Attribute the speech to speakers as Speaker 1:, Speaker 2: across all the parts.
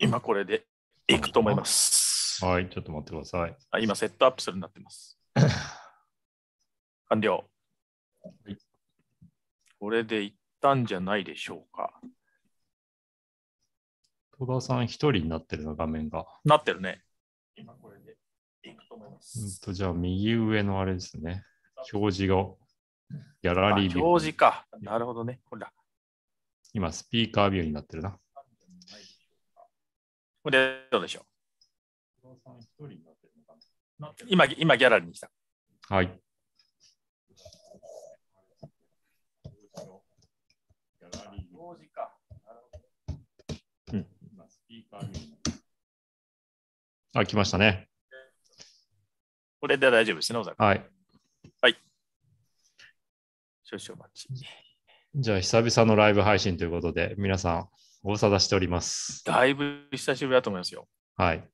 Speaker 1: 今これでいくと思います。はい、ちょっと待ってください。あ今、セットアップするに
Speaker 2: なってます。完了。
Speaker 3: これでいったんじゃないでしょうか。戸田さん一人になってるの、画面が。なってるね。
Speaker 1: 今これでいくと思います。
Speaker 3: うんと、じゃあ、右上のあれですね。表示が、ギャラリービュー。表示
Speaker 2: か。なるほどね。ほら。
Speaker 3: 今、スピーカービューになってるな。
Speaker 1: これどうでしょう今、今ギャラリーにした。はい。あ、来ましたね。これで大丈夫ですね、はい。はい。少々お待ち。
Speaker 3: じゃあ、久々のライブ配信ということで、皆さん、ご無沙汰しております。
Speaker 2: だいぶ久しぶりだと思いますよ。はい。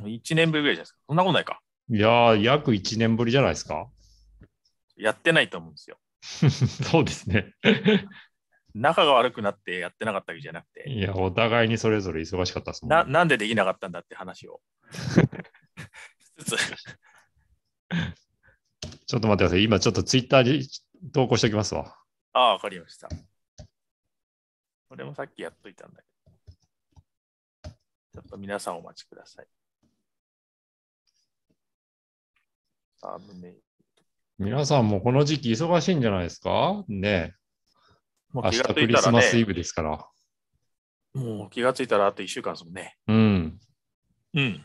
Speaker 2: 1年ぶりぐらいじゃないですか。
Speaker 3: そんなことないか。いやー、約1年ぶりじゃないですか。
Speaker 2: やってないと思うんですよ。
Speaker 3: そうですね。
Speaker 2: 仲が悪くなってやってなかったわけじゃなく
Speaker 3: て。いや、お互いにそれぞれ忙しかったですもん、ね、な。
Speaker 2: なんでできなかったんだって話を。ち
Speaker 3: ょっと待ってください。今ちょっとツイッターに投稿しておきますわ。
Speaker 1: ああ、わかりました。これもさっきやっといたんだけど。ちょっと皆さんお待ちください。
Speaker 4: サムネ皆さんもこの時期忙しいんじゃないですか
Speaker 3: ね
Speaker 5: もう気がついたら、ね、明日クリスマスイ
Speaker 3: ブですから。
Speaker 5: もう気が
Speaker 2: ついたらあと1週間ですもんね。うん。うん。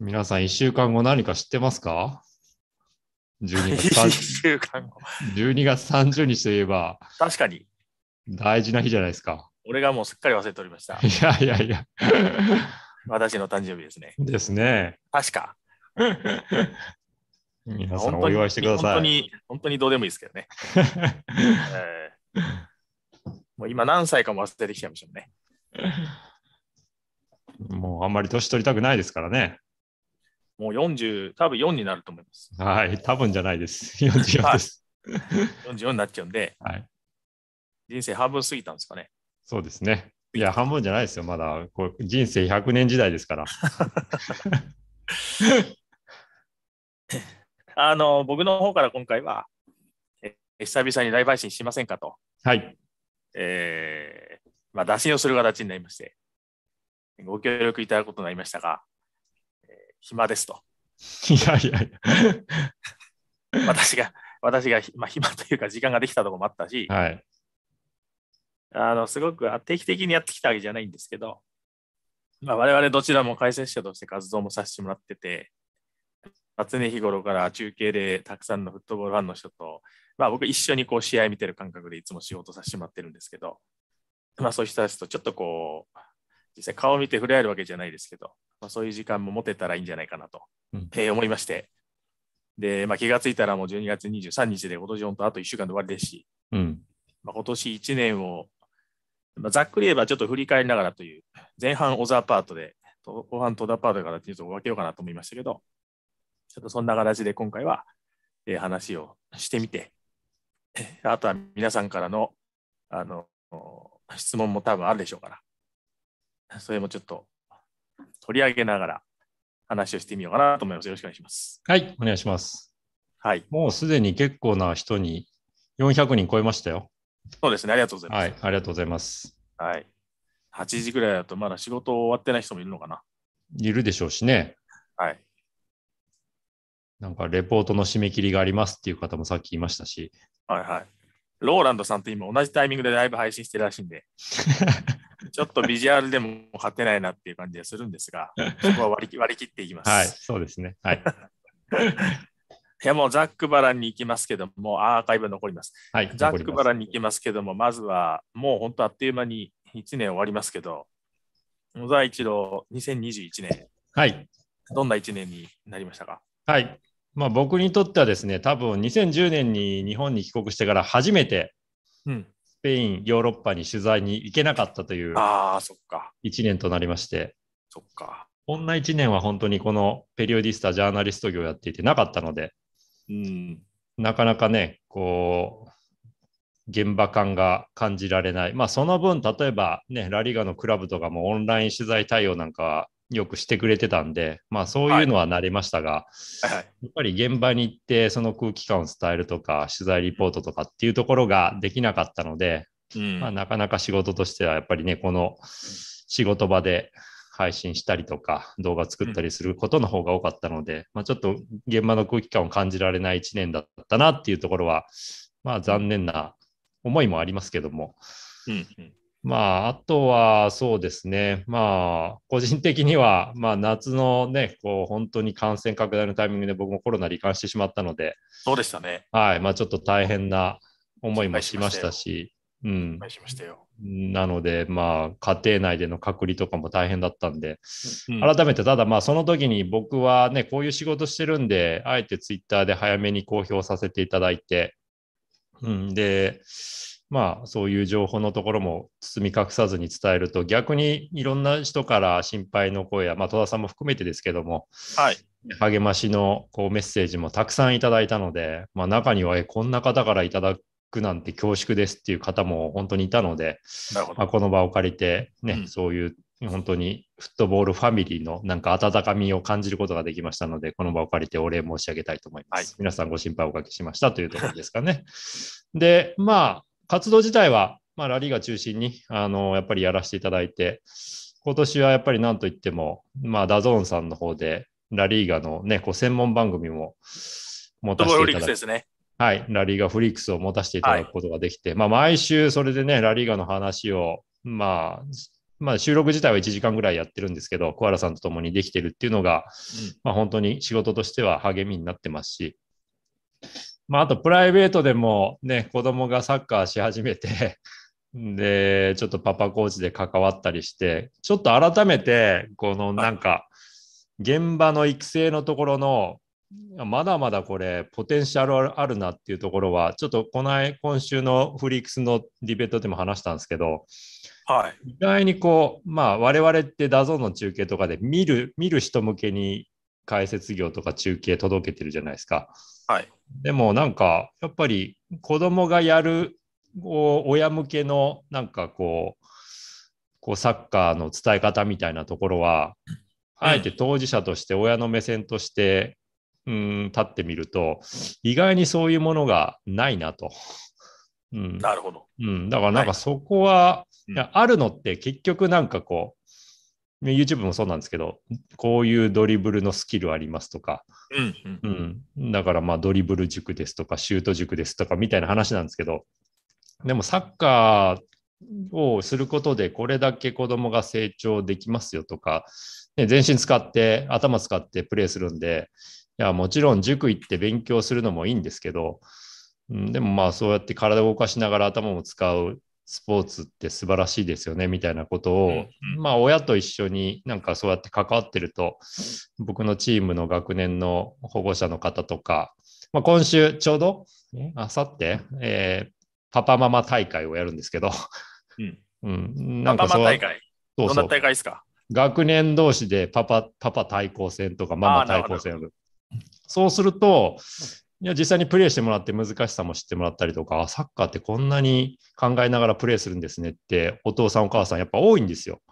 Speaker 3: 皆さん1週間後何か知ってますか 12, 月 ?1 週間12月30日といえば。確かに。大事な日じゃないですか。
Speaker 2: 俺がもうすっかり忘れておりました。いやいやいや。私の誕生日ですね。
Speaker 3: ですね。
Speaker 2: 確か。
Speaker 4: 皆さんお祝いしてください。本当に、
Speaker 2: 本当にどうでもいいですけどね。えー、もう今何歳かも忘れてきちゃいましたね。
Speaker 3: もうあんまり年取りたくないですからね。
Speaker 2: もう40、多分4になると思います。
Speaker 3: はい、多分じゃないです。44です。
Speaker 2: 44になっちゃうんで、はい、人生半分過ぎたんですかね。
Speaker 3: そうですね。いや、半分じゃないですよ、まだ。こう人生100年時代ですから。
Speaker 2: あの僕の方から今回は、え久々に大陪審しませんかと。はい。えー、まあ、打診をする形になりまして、ご協力いただくことになりましたが、えー、暇ですと。
Speaker 3: い
Speaker 4: やいやいや。
Speaker 2: 私が、私が、まあ、暇というか、時間ができたところもあったし、はい、あのすごく定期的にやってきたわけじゃないんですけど、まあ、我々どちらも解説者として活動もさせてもらってて、常日頃から中継でたくさんのフットボールファンの人と、まあ、僕一緒にこう試合見てる感覚でいつも仕事させてもらってるんですけど、まあ、そういう人たちとちょっとこう実際顔を見て触れ合えるわけじゃないですけど、まあ、そういう時間も持てたらいいんじゃないかなと、うん、えー、思いまして、で、まあ、気がついたらもう12月23日で今年本当あと1週間で終わりですし、うんまあ、今年1年をざっくり言えばちょっと振り返りながらという、前半ザーパートで、後半戸田パートからちょっと分けようかなと思いましたけど、ちょっとそんな形で今回は、えー、話をしてみて、あとは皆さんからのあの質問も多分あるでしょうから、それもちょっと取り上げながら話をしてみようかなと思います。よろしくお願いしま
Speaker 3: す。はい、お願いします。はい。もうすでに結構な人に400人超えましたよ。
Speaker 2: そうですね、ありがとうございます。は
Speaker 3: い、ありがとうございます。
Speaker 2: はい。8時ぐらいだとまだ仕事終わってない人もいるのかな。
Speaker 3: いるでしょうしね。はい。なんかレポートの締め切りがありますっていう方もさっき言いましたし。はいはい。
Speaker 2: ローランドさんと今同じタイミングでライブ配信してるらしいんで、ちょっとビジュアルでも勝てないなっていう感じがするんですが、そこは割り割り切っていきます。はい、
Speaker 3: そうですね。はい。
Speaker 2: いやもうざっくばらんに行きますけども、アーカイブ残ります。はい、ざっくばらんに行きますけども、まずはもう本当あっという間に1年終わりますけど、野沢一郎、2021年、はい、どんな1年になりましたか。
Speaker 3: はいまあ、僕にとってはですね、多分2010年に日本に帰国してから初めて、うん、スペイン、ヨーロッパに取材に行けなかったという1年となりまして、そっかこんな1年は本当にこのペリオディスタ、ジャーナリスト業をやっていてなかったので、うん、なかなかね、こう、現場感が感じられない。まあ、その分、例えばね、ラリガのクラブとかもオンライン取材対応なんかはよくしてくれてたんで、まあ、そういうのは慣れましたが、はいはい、やっぱり現場に行って、その空気感を伝えるとか、取材リポートとかっていうところができなかったので、うん、まあ、なかなか仕事としては、やっぱりね、この仕事場で配信したりとか、動画作ったりすることの方が多かったので、うん、まあ、ちょっと現場の空気感を感じられない1年だったなっていうところは、まあ、残念な思いもありますけども。うんうんまあ、あとはそうですね、まあ、個人的には、まあ、夏のね、こう本当に感染拡大のタイミングで僕もコロナに感してしまったので、
Speaker 2: そうでしたね。
Speaker 3: はい、まあ、ちょっと大変な思いもしましたし、しましたうん。なので、まあ、家庭内での隔離とかも大変だったんで、うん、改めて、ただ、まあ、その時に僕はね、こういう仕事してるんで、あえてツイッターで早めに公表させていただいて、うん、で、まあ、そういう情報のところも包み隠さずに伝えると、逆にいろんな人から心配の声や、まあ、戸田さんも含めてですけども、はい、励ましのこうメッセージもたくさんいただいたので、まあ、中にはえこんな方からいただクなんて恐縮ですっていう方も本当にいたので、まあ、この場を借りてね、うん、そういう本当にフットボールファミリーのなんか温かみを感じることができましたので、この場を借りてお礼申し上げたいと思います。はい、皆さんご心配おかけしましたというところですかね。で、まあ、活動自体は、まあ、ラリーが中心に、あの、やっぱりやらせていただいて、今年はやっぱり何といっても、まあ、ダゾーンさんの方で、ラリーガのね、こう専門番組も持たせていただいて。フットボールリですね。はい、ラリーガフリックスを持たせていただくことができて、はい、まあ、毎週それでね、ラリーガの話を、まあ、まあ、収録自体は1時間ぐらいやってるんですけど、小原さんと共にできてるっていうのが、うん、まあ、本当に仕事としては励みになってますし、まあ、あとプライベートでもね、子供がサッカーし始めて で、ちょっとパパコーチで関わったりして、ちょっと改めて、このなんか、現場の育成のところのまだまだこれ、ポテンシャルあるなっていうところは、ちょっとこの今週のフリークスのディベートでも話したんですけど、はい、意外にこう、まあ、我々ってダゾ z ンの中継とかで見る、見る人向けに解説業とか中継届けてるじゃないですか。はい、でもなんか、やっぱり子供がやる、親向けのなんかこう、こうサッカーの伝え方みたいなところは、あえて当事者として、親の目線として、うん立ってみると、意外にそういうものがないなと。うん、なるほど、うん。だからなんかそこは、はい、あるのって結局なんかこう、YouTube もそうなんですけど、こういうドリブルのスキルありますとか、うん、うん、だからまあドリブル塾ですとか、シュート塾ですとかみたいな話なんですけど、でもサッカーをすることでこれだけ子供が成長できますよとか、ね、全身使って頭使ってプレーするんで、や、もちろん塾行って勉強するのもいいんですけど、うん、でもまあそうやって体を動かしながら頭も使うスポーツって素晴らしいですよねみたいなことを、うん、まあ親と一緒になんかそうやって関わってると僕のチームの学年の保護者の方とか、まあ、今週ちょうどあさって、えパパママ大会をやるんですけど、うん何 かそうパパマ大会うどんな大会ですか学年同士でパパパパ対抗戦とかママ対抗戦そうすると、いや、実際にプレイしてもらって難しさも知ってもらったりとか、サッカーってこんなに考えながらプレイするんですねって、お父さんお母さんやっぱ多いんですよ。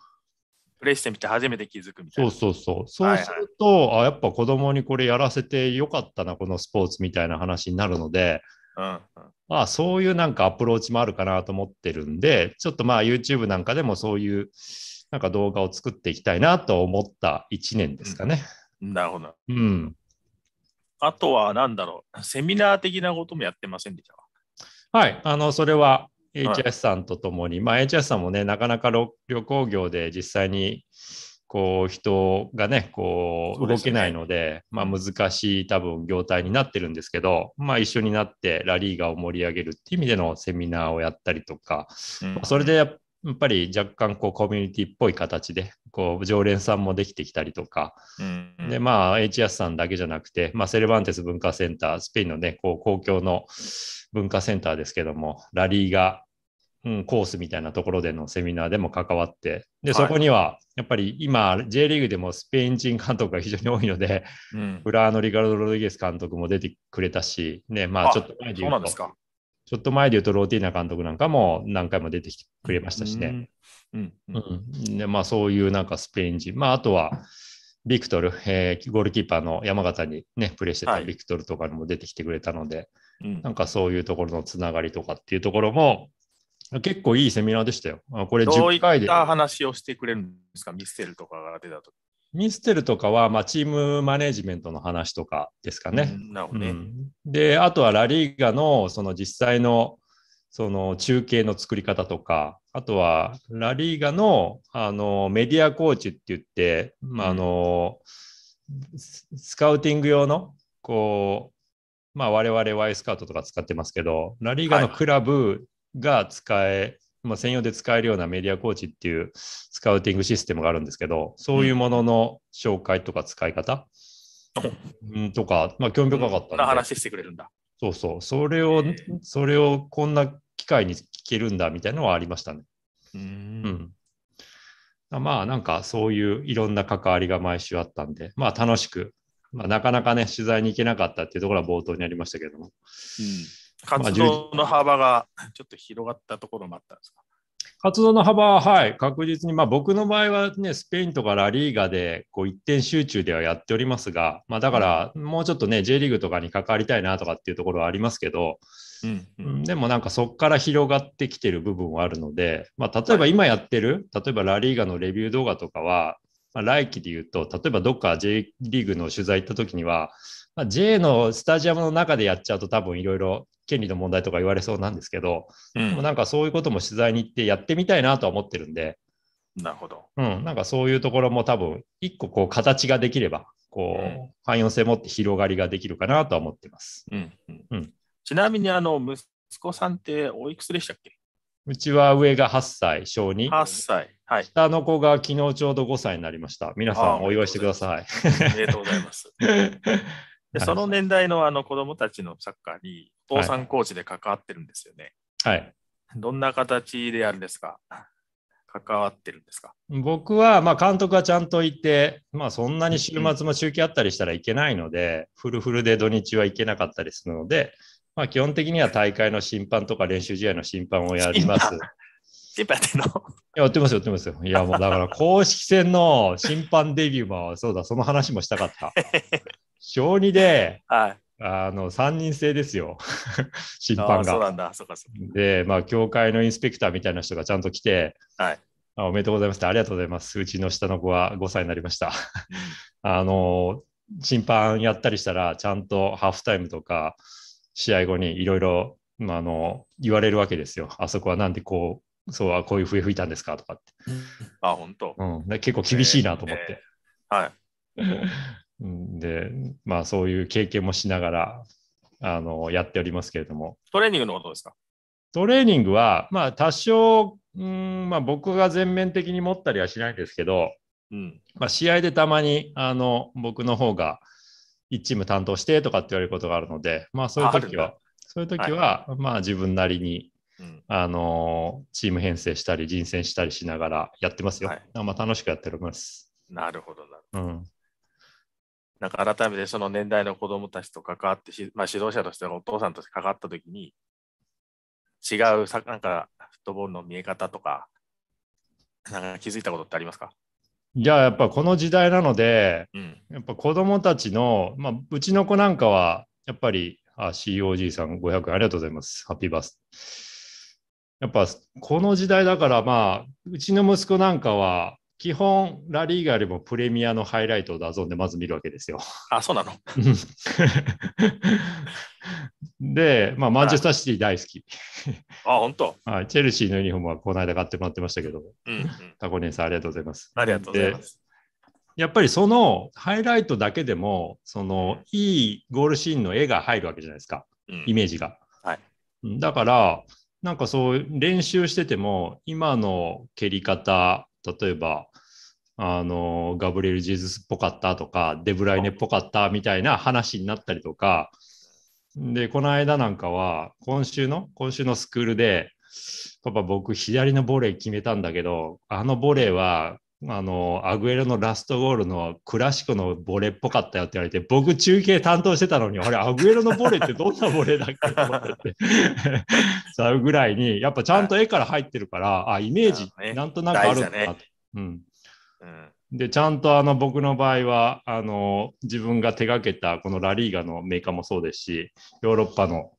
Speaker 2: プレイしてみて初めて気づくみ
Speaker 3: たいな。そうそうそう。そうすると、はいはい、あやっぱ子供にこれやらせてよかったな、このスポーツみたいな話になるので、うんうん、まあそういうなんかアプローチもあるかなと思ってるんで、ちょっとまあ YouTube なんかでもそういうなんか動画を作っていきたいなと思った1年ですかね。うん、なるほど。
Speaker 4: うん。
Speaker 2: あとは何だろう、セミナー的なこともやってませんでした
Speaker 3: はい、あの、それは HS さんとともに、はい、まあ HS さんもね、なかなか旅行業で実際にこう人がね、こう動けないので、でね、ま難しい多分業態になってるんですけど、まあ一緒になってラリーガを盛り上げるっていう意味でのセミナーをやったりとか、うん、それでやっぱり若干こうコミュニティっぽい形でこう常連さんもできてきたりとか、うんうん、でまあ HS さんだけじゃなくて、まあ、セルバンテス文化センタースペインのねこう公共の文化センターですけどもラリーが、うん、コースみたいなところでのセミナーでも関わってでそこにはやっぱり今 J リーグでもスペイン人監督が非常に多いので、うん、フラーノ・リガルド・ロドリゲス監督も出てくれたし、ねまあ、ちょっと前で言うとちょっと前で言うとローティーナ監督なんかも何回も出てきてくれましたしね。うんでまあ、そういうなんかスペイン人、まあ、あとはビクトル、えー、ゴールキーパーの山形に、ね、プレーしてたビクトルとかにも出てきてくれたので、はいなんかそういうところのつながりとかっていうところも結構いいセミナーでしたよ。これ10回で。どういった
Speaker 2: 話をしてくれるんですか、ミッセルとかが出たとき。
Speaker 3: ミステルとかは、まあ、チームマネジメントの話とかですかね。
Speaker 5: なるほどね、うん、
Speaker 3: で、あとはラリーガのその実際のその中継の作り方とか、あとはラリーガのあのメディアコーチって言って、まあ、あの、スカウティング用のこう、まあ、我々 Y スカウトとか使ってますけど、ラリーガのクラブが使えまあ、専用で使えるようなメディアコーチっていうスカウティングシステムがあるんですけど、そういうものの紹介とか使い方、うん、とか、まあ、興味深かった、うん、な話してくれるんだ。そうそう、それを、それをこんな機会に聞けるんだみたいなのはありましたね。
Speaker 4: うん、
Speaker 3: うん、まあなんかそういういろんな関わりが毎週あったんで、まあ楽しく、まあ、なかなかね、取材に行けなかったっていうところは冒頭にありましたけども、活動
Speaker 2: の幅がちょっと広がったところもあったんですか
Speaker 3: 活動の幅は、はい、確実に、まあ、僕の場合は、ね、スペインとかラリーガでこう一点集中ではやっておりますが、まあ、だからもうちょっとね J リーグとかに関わりたいなとかっていうところはありますけど、うんうん、でもなんかそこから広がってきてる部分はあるので、まあ、例えば今やってる、例えばラリーガのレビュー動画とかは、まあ、来期で言うと例えばどっか J リーグの取材行った時には、まあ、J のスタジアムの中でやっちゃうと多分いろいろ権利の問題とか言われそうなんですけど、うん、なんかそういうことも取材に行ってやってみたいなとは思ってるんで、なるほど。うん、なんかそういうところも多分、一個こう形ができれば、こう、汎用性持って広がりができるかなとは思ってます。
Speaker 2: うん、うん、うん。ちなみに、あの、息子さんっておいくつ
Speaker 3: でしたっけうちは上が8歳、小2。8歳。はい。下の子が昨日ちょうど5歳になりました。皆さんお祝いしてください。あ
Speaker 5: りがとうございます。
Speaker 3: で、そ
Speaker 2: の年代のあの子供たちのサッカーに、お父さんコーチで関わってるんですよね。はい。どんな形であんですか関わってるんですか
Speaker 3: 僕は、まあ、監督はちゃんといて、まあ、そんなに週末も中継あったりしたらいけないので、フルフルで土日はいけなかったりするので、まあ、基本的には大会の審判とか練習試合の審判をやります。審判やってんのやってますよ、やってますよ。いや、もうだから公式戦の審判デビューも、そうだ、その話もしたかった。小2で、はい、あの3人制ですよ、審判が。で、まあ、教会のインスペクターみたいな人がちゃんと来て、はい、あおめでとうございますありがとうございます、うちの下の子は5歳になりました。あの審判やったりしたら、ちゃんとハーフタイムとか、試合後にいろいろ言われるわけですよ。あそこはなんでこう、そうはこういう笛吹いたんですかとかって。あ、本当、うん、結構厳しいなと思って。えー、はい で、まあそういう経験もしながら、あの、やっておりますけれども。
Speaker 2: トレーニングのことですか
Speaker 3: トレーニングは、まあ多少、うんまあ、僕が全面的に持ったりはしないんですけど、うんまあ、試合でたまにあの僕の方が1チーム担当してとかって言われることがあるので、まあ、そういう時は
Speaker 5: そういう時は、
Speaker 3: はい、まあ、自分なりに、うん、あのチーム編成したり人選したりしながらやってますよ、はい、まあ、楽しくやっております
Speaker 2: なるほどなるほど、うんなんか改めてその年代の子どもたちと関わってまあ、指導者としてお父さんとして関わった時に違うさなんかフットボールの見え方とかなんか気づいたことってありますか
Speaker 3: いややっぱこの時代なので、うん、やっぱ子どもたちの、まあ、うちの子なんかはやっぱりあ COG さん500円ありがとうございますハッピーバースやっぱこの時代だからまあうちの息子なんかは基本、ラリーガよりもプレミアのハイライトをダゾンでまず見るわけですよ。あ、そうなの で、まあ、マンチェスターシティ大好き。
Speaker 2: あ、本
Speaker 5: 当、
Speaker 3: はい、チェルシーのユニフォームはこの間買ってもらってましたけど、うん、うん、タコネンさんありがとうございます。ありがとうございます。やっぱりそのハイライトだけでも、そのいいゴールシーンの絵が入るわけじゃないですか、うん、イメージが。はい、だから、なんかそう練習してても、今の蹴り方、例えばあのガブリエル・ジーズスっぽかったとかデブライネっぽかったみたいな話になったりとかでこの間なんかは今週の今週のスクールでパパ僕左のボレー決めたんだけどあのボレーはあのアグエロのラストゴールのクラシコのボレーっぽかったよって言われて僕中継担当してたのにあれアグエロのボレーってどんなボレーだっけと思って そうぐらいにやっぱちゃんと絵から入ってるからあイメージなんとなくあるんだな
Speaker 4: と。うん
Speaker 3: で、ちゃんとあの僕の場合はあの自分が手がけたこのラリーガのメーカーもそうですし、ヨーロッパの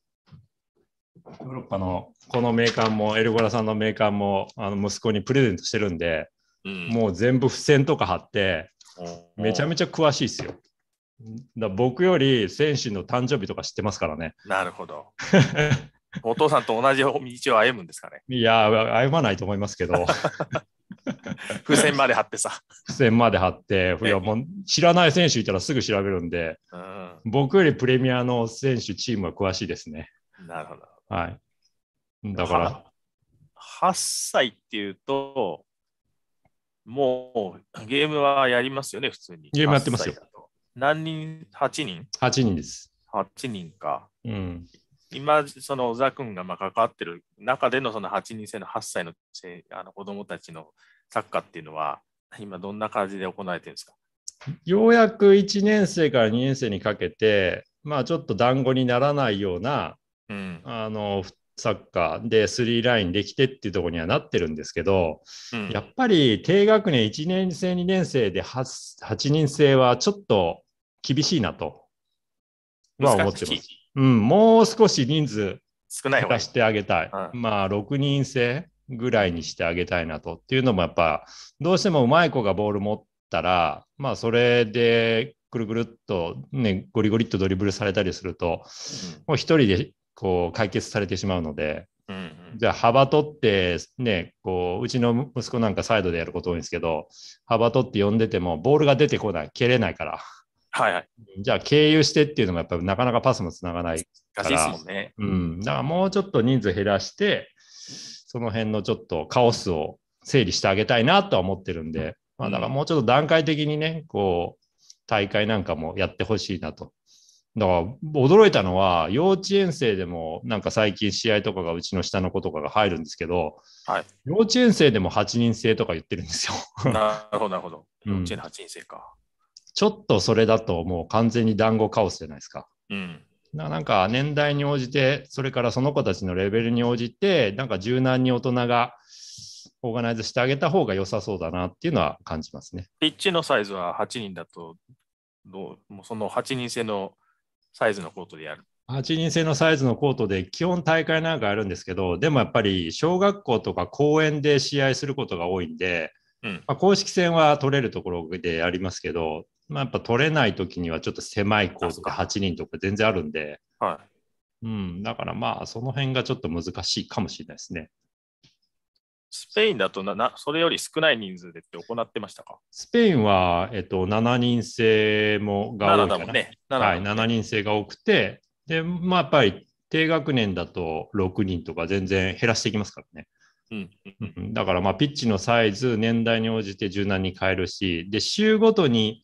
Speaker 3: ヨーロッパのこのメーカーもエルゴラさんのメーカーもあの息子にプレゼントしてるんで、うん、もう全部付箋とか貼ってめちゃめちゃ詳しいですよ。だ僕より選手の誕生日とか知ってますからね。
Speaker 2: なるほど。お父さんと同じ道を歩むんですかね。
Speaker 3: いや、歩まないと思いますけど。付箋まで貼ってさ。付箋まで貼って、いやもう知らない選手いたらすぐ調べるんで、うん、僕よりプレミアの選手、チームは詳しいですね。なるほど。はい。だから。
Speaker 2: 8歳っていうと、もうゲームはやりますよね、普通に。ゲームやってますよ。何人 ?8 人
Speaker 3: ?8 人です。
Speaker 2: 8人か。うん。今、その小沢君がまあ関わってる中でのその8人制の8歳のあの子どもたちのサッカーっていうのは、今、どんな感じで行われてるんですか
Speaker 3: ようやく1年生から2年生にかけて、まあ、ちょっと団子にならないような、うん、あのサッカーで3ラインできてっていうところにはなってるんですけど、うん、やっぱり低学年1年生、2年生で 8, 8人制はちょっと厳しいなと
Speaker 5: は思ってます。
Speaker 3: うん、もう少し人数少ない出してあげたい。うん、まあ、6人制ぐらいにしてあげたいなと。っていうのもやっぱ、どうしてもうまい子がボール持ったら、まあ、それでくるくるっと、ね、ゴリゴリっとドリブルされたりすると、もう一人でこう解決されてしまうので、うんうん、じゃあ幅取ってねこううちの息子なんかサイドでやること多いんですけど幅取って呼んでてもボールが出てこない蹴れないからはいはい、じゃあ経由してっていうのもやっぱりなかなかパスもつながないから難しいですもんね、うん、だからもうちょっと人数減らしてその辺のちょっとカオスを整理してあげたいなとは思ってるんで、まあ、だからもうちょっと段階的にねこう大会なんかもやってほしいなと。だから驚いたのは幼稚園生でもなんか最近試合とかがうちの下の子とかが入るんですけど、はい、幼稚園生でも8人制とか言ってるんです
Speaker 2: よなるほどなるほ
Speaker 3: ど。幼稚園8人制か。うんちょっとそれだともう完全に団子カオスじゃないですか。うん、なんか年代に応じて、それからその子たちのレベルに応じて、なんか柔軟に大人がオーガナイズしてあげた方が良さそうだなっていうのは感じますね。
Speaker 2: ピッチのサイズは8人だと、どうもうその8人制のサイズのコートでやる。
Speaker 3: 8人制のサイズのコートで基本大会なんかやるんですけどでもやっぱり小学校とか公園で試合することが多いんで、うん、まあ、公式戦は取れるところでありますけどまあ、やっぱ取れない時にはちょっと狭いコースが8人とか全然あるんで、はい、うん、だからまあその辺がちょっと難しいかもしれないですね。
Speaker 2: スペインだとなそれより少ない人数でって行ってましたか
Speaker 3: スペインは、えっと、7人制もが多ねね、はい、7人制が多くて、でまあ、やっぱり低学年だと6人とか全然減らしていきますからね。だからまあピッチのサイズ、年代に応じて柔軟に変えるし、で、週ごとに、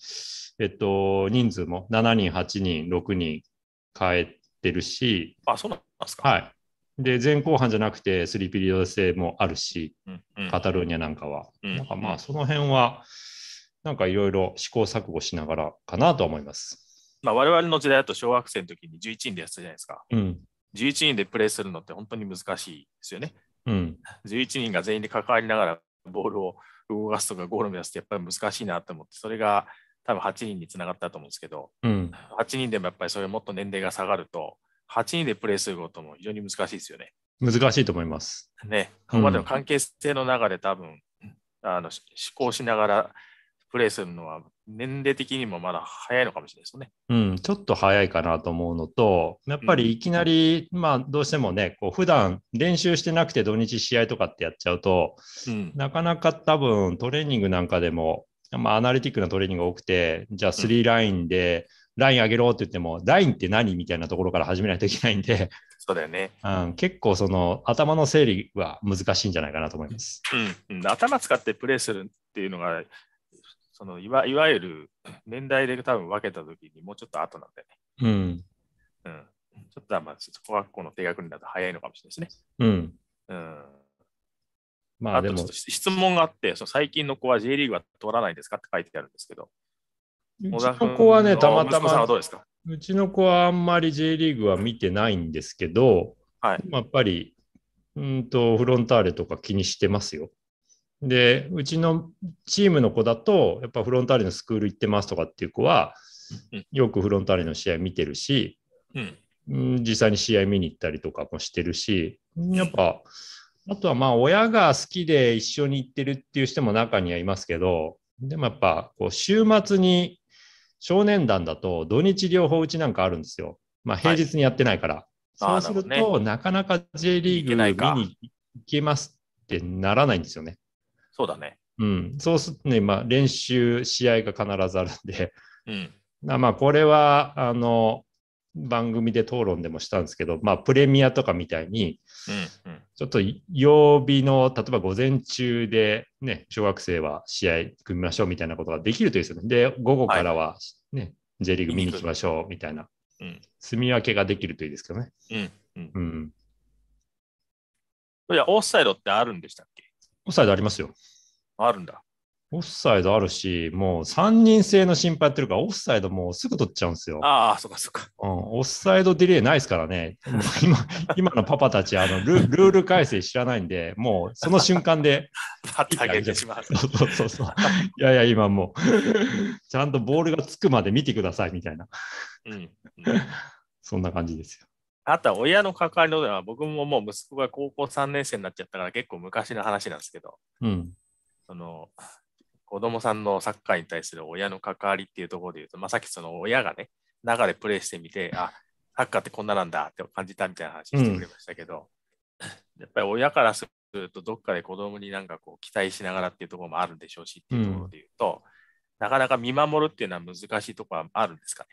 Speaker 3: えっと、人数も7人、8人、6人変えてるし、あ、そうなんですか。はい。で、前後半じゃなくて、スリーピリオド制もあるし、うんうん、カタルーニャなんかは。うんん、なんかまあ、その辺は、なんかいろいろ試行錯誤しながらかなと思います。
Speaker 2: まあ、我々の時代だと小学生の時に11人でやってたじゃないですか。うん、11人でプレーするのって本当に難しいですよね。うん、11人が全員で関わりながらボールを動かすとかゴールを目指すってやっぱり難しいなと思って、それが多分8人につながったと思うんですけど、うん、8人でもやっぱりそれもっと年齢が下がると、8人でプレーすることも非常に難しいですよね。
Speaker 3: 難しいと思います。
Speaker 2: ね、ここまでの関係性の中で多分、うん、あの思考しながらプレーするのは年齢的にもまだ早いのかもしれないですね。
Speaker 3: うん、ちょっと早いかなと思うのと、やっぱりいきなり、うん、まあどうしてもね、こう普段練習してなくて土日試合とかってやっちゃうと、うん、なかなか多分トレーニングなんかでも、まあ、アナリティックなトレーニングが多くて、じゃあ3ラインで、ライン上げろって言っても、ラインって何みたいなところから始めないといけないんで、そうだよね、うん、結構その頭の整理は難しいんじゃないかなと思います。
Speaker 2: うん、うん、頭使ってプレーするっていうのがそのいわいわゆる年代で多分分けた時にもうちょっと後なんだよね。うん。うん、ちょっとまあ、小学校の低学年だと早いのかもしれないですね。うん。うん、まあ、でと質問があって、その最近の子は J リーグは通らないですかって書いてあるんですけど。
Speaker 3: うちの子はね、たまたま、うちの子はあんまり J リーグは見てないんですけど、はい、やっぱり、うんと、フロンターレとか気にしてますよ。で、うちのチームの子だと、やっぱフロンターレのスクール行ってますとかっていう子は、よくフロンターレの試合見てるし、うん、実際に試合見に行ったりとかもしてるし、やっぱ、あとはまあ親が好きで一緒に行ってるっていう人も中にはいますけど、でもやっぱこう週末に少年団だと土日両方うちなんかあるんですよ。まあ平日にやってないから。はい、そうすると、なかなか J リーグ見に行けますってならないんですよね。そうだね。うん、そうするとね、まあ、練習、試合が必ずあるんで、うん、まあこれはあの番組で討論でもしたんですけど、まあ、プレミアとかみたいに、うんうん、ちょっと曜日の例えば午前中で、ね、小学生は試合組みましょうみたいなことができるといいですよね。で、午後からはね、はい、J リーグ見に行きましょうみたいな、うん、住み分けができるといいですけどね。うん、うん
Speaker 5: うん、いや、
Speaker 2: オフサイドってあるんでしたっけ
Speaker 3: オフサイドありますよ。あるんだ。オフサイドあるし、もう3人制の心配やってるから、オフサイドもうすぐ取っちゃうんですよ。ああ、そっかそっか。うん、オフサイドディレイないですからね。今、今のパパたち、あのル、ルール改正知らないんで、もうその瞬間で。パッと上げてしまう。そうそうそう。いやいや、今もう、ちゃんとボールがつくまで見てくださいみたいな。うん、うん、そんな感じですよ。
Speaker 2: あとは親の関わりのでは、僕ももう息子が高校3年生になっちゃったから結構昔の話なんですけど、うん、その子供さんのサッカーに対する親の関わりっていうところで言うと、まあ、さっきその親がね、中でプレイしてみて、あ、サッカーってこんななんだって感じたみたいな話してくれましたけど、うん、やっぱり親からすると、どっかで子供になんかこう期待しながらっていうところもあるんでしょうしっていうところで言うと、うん、なかなか見守るっていうのは難しいところはあるんですかね。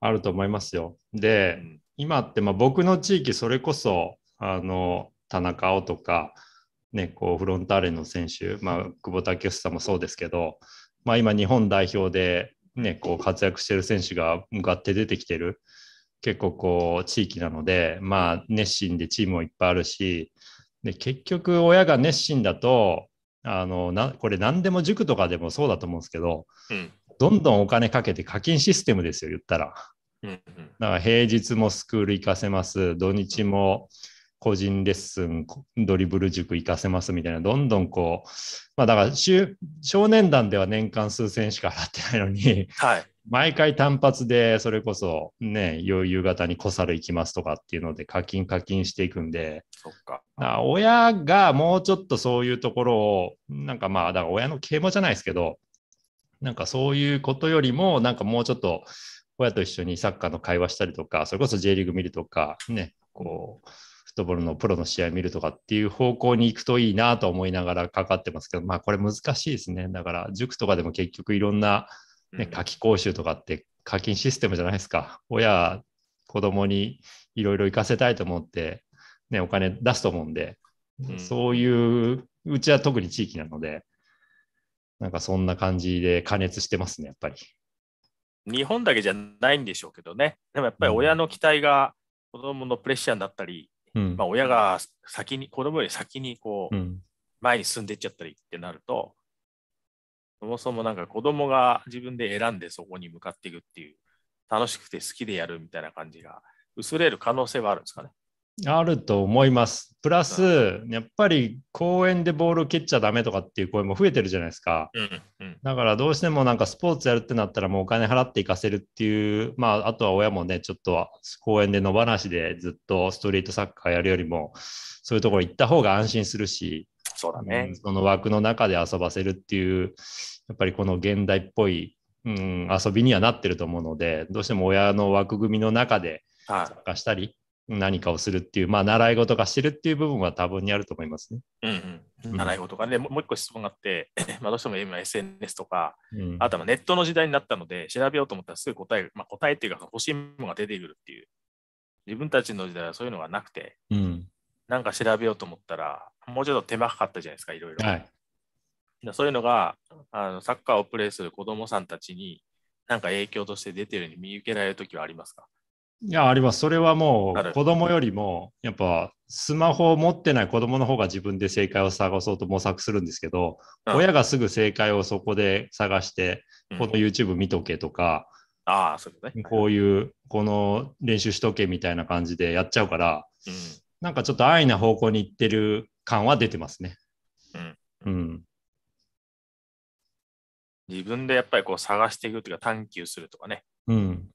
Speaker 3: あると思いますよ。で、うん今ってまあ僕の地域それこそあの田中碧とか、ね、こうフロンターレの選手、まあ、久保建英さんもそうですけど、まあ、今日本代表で、ね、こう活躍してる選手が向かって出てきてる結構こう地域なので、まあ、熱心でチームもいっぱいあるしで結局親が熱心だとあのなこれ何でも塾とかでもそうだと思うんですけど、うん、どんどんお金かけて課金システムですよ言ったら。だから平日もスクール行かせます、土日も個人レッスン、ドリブル塾行かせますみたいな、どんどんこう、まあだから少年団では年間数千しか払ってないのに、はい、毎回単発でそれこそね、夕方に小猿行きますとかっていうので課金課金していくんで、そっか親がもうちょっとそういうところを、なんかまあ、だから親の啓蒙じゃないですけど、なんかそういうことよりも、なんかもうちょっと親と一緒にサッカーの会話したりとか、それこそ J リーグ見るとか、ね、こう、フットボールのプロの試合見るとかっていう方向に行くといいなと思いながらかかってますけど、まあこれ難しいですね。だから塾とかでも結局いろんな、ね、夏季講習とかって課金システムじゃないですか。親、子供にいろいろ行かせたいと思って、ね、お金出すと思うんで、そういう、うちは特に地域なので、なんかそんな感じで加熱してますね、やっぱり。
Speaker 2: 日本だけじゃないんでしょうけどね、でもやっぱり親の期待が子供のプレッシャーになったり、うん、まあ、親が先に、子供より先にこう、前に進んでいっちゃったりってなると、そもそもなんか子供が自分で選んでそこに向かっていくっていう、楽しくて好きでやるみたいな感じが薄れる可能性はあるんですかね。
Speaker 3: あると思います。プラス、やっぱり公園でボール蹴っちゃダメとかっていう声も増えてるじゃないですか。
Speaker 5: うんうん、
Speaker 3: だからどうしてもなんかスポーツやるってなったらもうお金払って行かせるっていう、まあ、あとは親もね、ちょっと公園で野放しでずっとストリートサッカーやるよりも、そういうところ行った方が安心するし、そうだね、うん、その枠の中で遊ばせるっていう、やっぱりこの現代っぽい、うん、遊びにはなってると思うので、どうしても親の枠組みの中で、参加したり、何かをするっていう、まあ、習い事がしてるっていう部分は多分にあると思いますね。うんうん、
Speaker 4: 習い
Speaker 2: 事がね、もう一個質問があって、まあ、どうしても今 SNS とか、うん、あとはネットの時代になったので、調べようと思ったらすぐ答え、まあ、答えっていうか欲しいものが出てくるっていう、自分たちの時代はそういうのがなくて、うん、なんか調べようと思ったら、もうちょっと手間かかったじゃないですか、いろいろ。はい、そういうのがあのサッカーをプレーする子どもさんたちに、なんか影響として出てるように見受けられるときはありますか
Speaker 3: いや、あります。それはもう子供よりも、やっぱスマホを持ってない子供の方が自分で正解を探そうと模索するんですけど、うん、親がすぐ正解をそこで探して、この YouTube 見とけとか、ああ、そね。こういう、この練習しとけみたいな感じでやっちゃうから、うん、なんかちょっと安易な方向に行ってる感は出てますね。うん。う
Speaker 4: ん。自
Speaker 2: 分でやっぱりこう探していくというか探求するとかね。うん。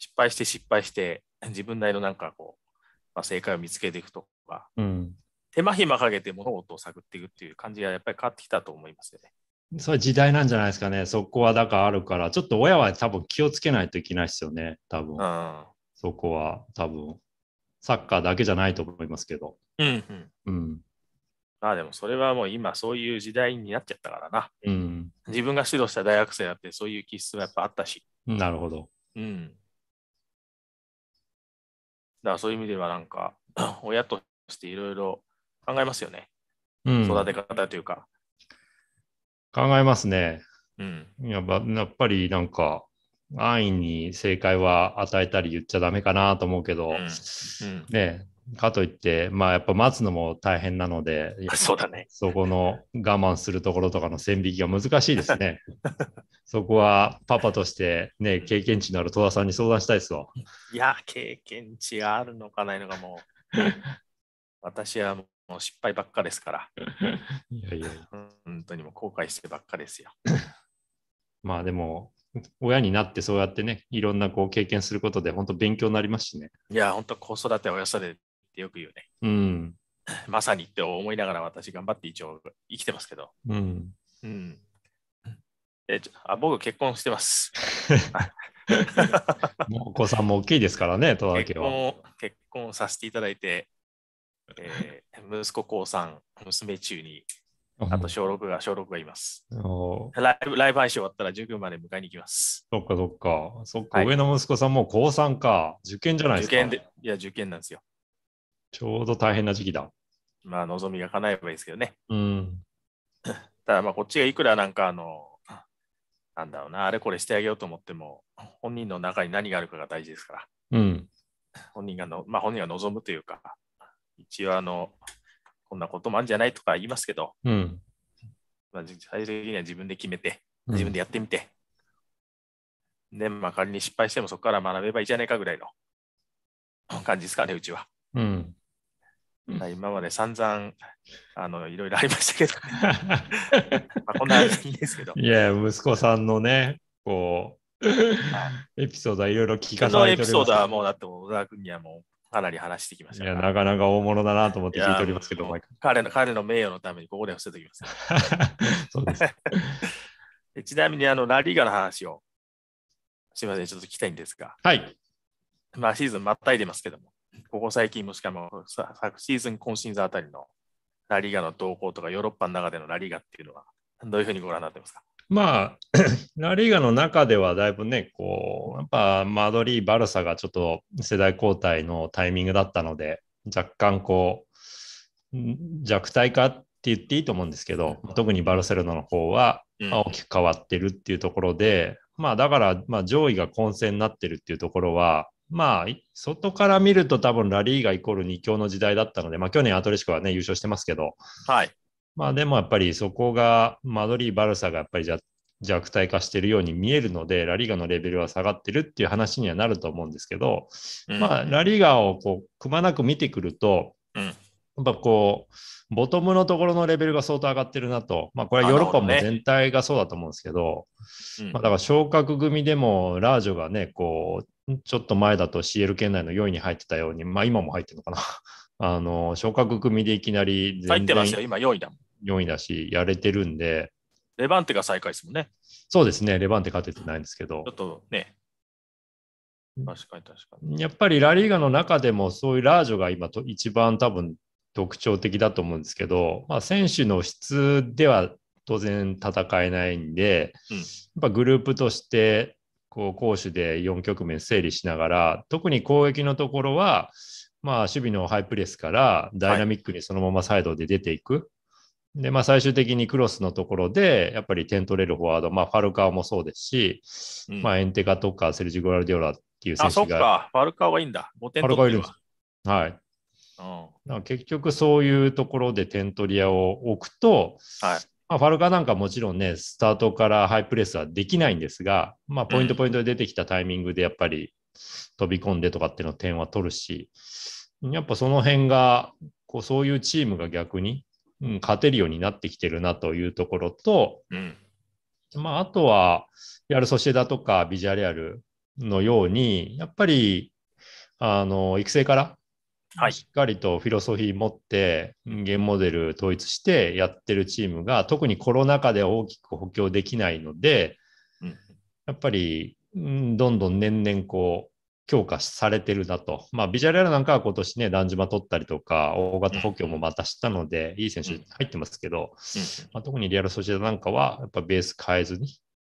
Speaker 2: 失敗して失敗して自分なりのなんかこう、まあ、正解を見つけていくとか、うん、手間暇かけて物事を探っていくっていう感じがやっぱり変わってきたと思いますよね。
Speaker 3: それ時代なんじゃないですかね。そこはだからあるから、ちょっと親は多分気をつけないといけないですよね。多分。ん、そこは多分。サッカーだけじゃないと思いますけど。うん、うん、うん。
Speaker 2: まあでもそれはもう今そういう時代になっちゃったからな。うん。自分が指導した大学生だってそういう気質はやっぱあったし。
Speaker 4: なるほど。うん。だからそういう意味ではなんか、親としていろいろ考えますよね。うん、育て方というか。
Speaker 3: 考えますね。うん、やっぱやっぱりなんか、安易に正解は与えたり言っちゃダメかなと思うけど、うん、うん、ね、かといって、まあやっぱ待つのも大変なので、そうだね。そこの我慢するところとかの線引きが難しいですね。そこはパパとしてね、経験値のある戸田さんに相談したいですわ。
Speaker 2: いや、経験値があるのかないのかもう、私はもう失敗ばっかですから。いやいや。本当にもう後悔してばっかですよ。
Speaker 3: まあでも、親になってそうやってね、いろんなこう経験することで、本当勉強になりますしね。
Speaker 2: いや、本当子育て親育てってよく言うね。うん、まさにって思いながら私頑張って一応生きてますけど。
Speaker 3: うん。
Speaker 5: うん、
Speaker 2: えあ僕結婚してます。
Speaker 4: もうお子さ
Speaker 3: んも大きいですからね、戸田家は。
Speaker 2: 結婚させていただいて、えー、息子高ん、娘中に、あと小6が、小6がいます。ライブ、ライブ配信終わったら19まで迎えに行きます。
Speaker 3: そっかそっか。そっか、はい、上の息子さんも高3か。受験じゃないですか。受験
Speaker 2: で、いや、受験なんですよ。
Speaker 3: ちょうど大変な時期だ。
Speaker 2: まあ、望みが叶えばいいですけどね。うん。ただ、まあ、こっちがいくらなんか、あの、なんだろうな、あれこれしてあげようと思っても、本人の中に何があるかが大事ですから。うん。本人がの、まあ、本人が望むというか、一応、あの、こんなこともあるんじゃないとか言いますけど、うん。まあ、最終的には自分で決めて、自分でやってみて、うん、で、まあ、仮に失敗してもそこから学べばいいじゃないかぐらいの感じですかね、うちは。うん。はい、今まで散々あのいろいろありましたけど、まあ、こんな話いいですけど。い
Speaker 3: や、息子さんのね、こう、エピソードはいろいろ聞かされておまのエピソードは
Speaker 2: もうだって小沢君にはもうかなり話してきました、いや、なか
Speaker 3: なか大物だなと思って聞いておりますけど、
Speaker 2: 彼の彼の名誉のためにここで伏せておきます。そうですちなみにあのラリーガの話を、すみません、ちょっと聞きたいんですが、はい。まあ、シーズンまったいでますけども、ここ最近もしかも昨シーズン、今シーズンあたりのラリーガの動向とか、ヨーロッパの中でのラリーガっていうのは、どういうふうにご覧になってますか
Speaker 3: まあ、ラリーガの中ではだいぶね、こう、やっぱマドリー、バルサがちょっと世代交代のタイミングだったので、若干こう、弱体化って言っていいと思うんですけど、特にバルセロナの方は大きく変わってるっていうところで、うん、まあだから、まあ、上位が混戦になってるっていうところは、まあ、外から見ると多分ラリーがイコール2強の時代だったので、まあ、去年アトレシコはね、優勝してますけど、はい。まあ、でもやっぱりそこが、マドリー・バルサがやっぱり弱体化しているように見えるので、ラリーガのレベルは下がってるっていう話にはなると思うんですけど、うん、まあ、ラリーガをこう、くまなく見てくると、うん、やっぱこう、ボトムのところのレベルが相当上がってるなと、まあ、これはヨーロッパも全体がそうだと思うんですけど、ねうん、まあ、だから昇格組でもラージョがね、こう、ちょっと前だと CL 圏内の4位に入ってたように、まあ今も入ってるのかな。あの、昇格組でいきなり入ってますよ、今4位だもん。4位だし、やれてるんで。
Speaker 2: レバンテが最下位です
Speaker 3: もんね。そうですね、レバンテ勝ててないんですけど。ちょっと
Speaker 2: ね、確かに確
Speaker 3: かに。やっぱりラ・リーガの中でもそういうラージョが今と一番多分特徴的だと思うんですけど、まあ、選手の質では当然戦えないんで、うん、やっぱグループとしてこう攻守で4局面整理しながら特に攻撃のところは、まあ、守備のハイプレスからダイナミックにそのままサイドで出ていく。はい、でまあ、最終的にクロスのところでやっぱり点取れるフォワード、まあ、ファルカオもそうですし、うん、まあ、エンテカとかセルジ・グラルディオラっていう選手が。あ、そっか、
Speaker 2: ファルカオはいいんだ。5点取ってる
Speaker 3: はい、うん、結局そういうところで点取り屋を置くと、はい、まあ、ファルカなんかもちろんね、スタートからハイプレスはできないんですが、まあ、ポイントポイントで出てきたタイミングでやっぱり飛び込んでとかっていうの点は取るし、やっぱその辺が、こうそういうチームが逆に、うん、勝てるようになってきてるなというところと、うんまあ、あとは、やるソシエダとかビジャレアルのように、やっぱり、あの、育成からはい、しっかりとフィロソフィー持って人間モデル統一してやってるチームが特にコロナ禍で大きく補強できないので、うん、やっぱり、どんどん年々こう強化されてるなと、まあ、ビジュアルなんかは今年ね、ダンジマ取ったりとか、大型補強もまたしたので、うん、いい選手入ってますけど、うん、まあ、特にリアルソシエダなんかは、やっぱベース変えずに、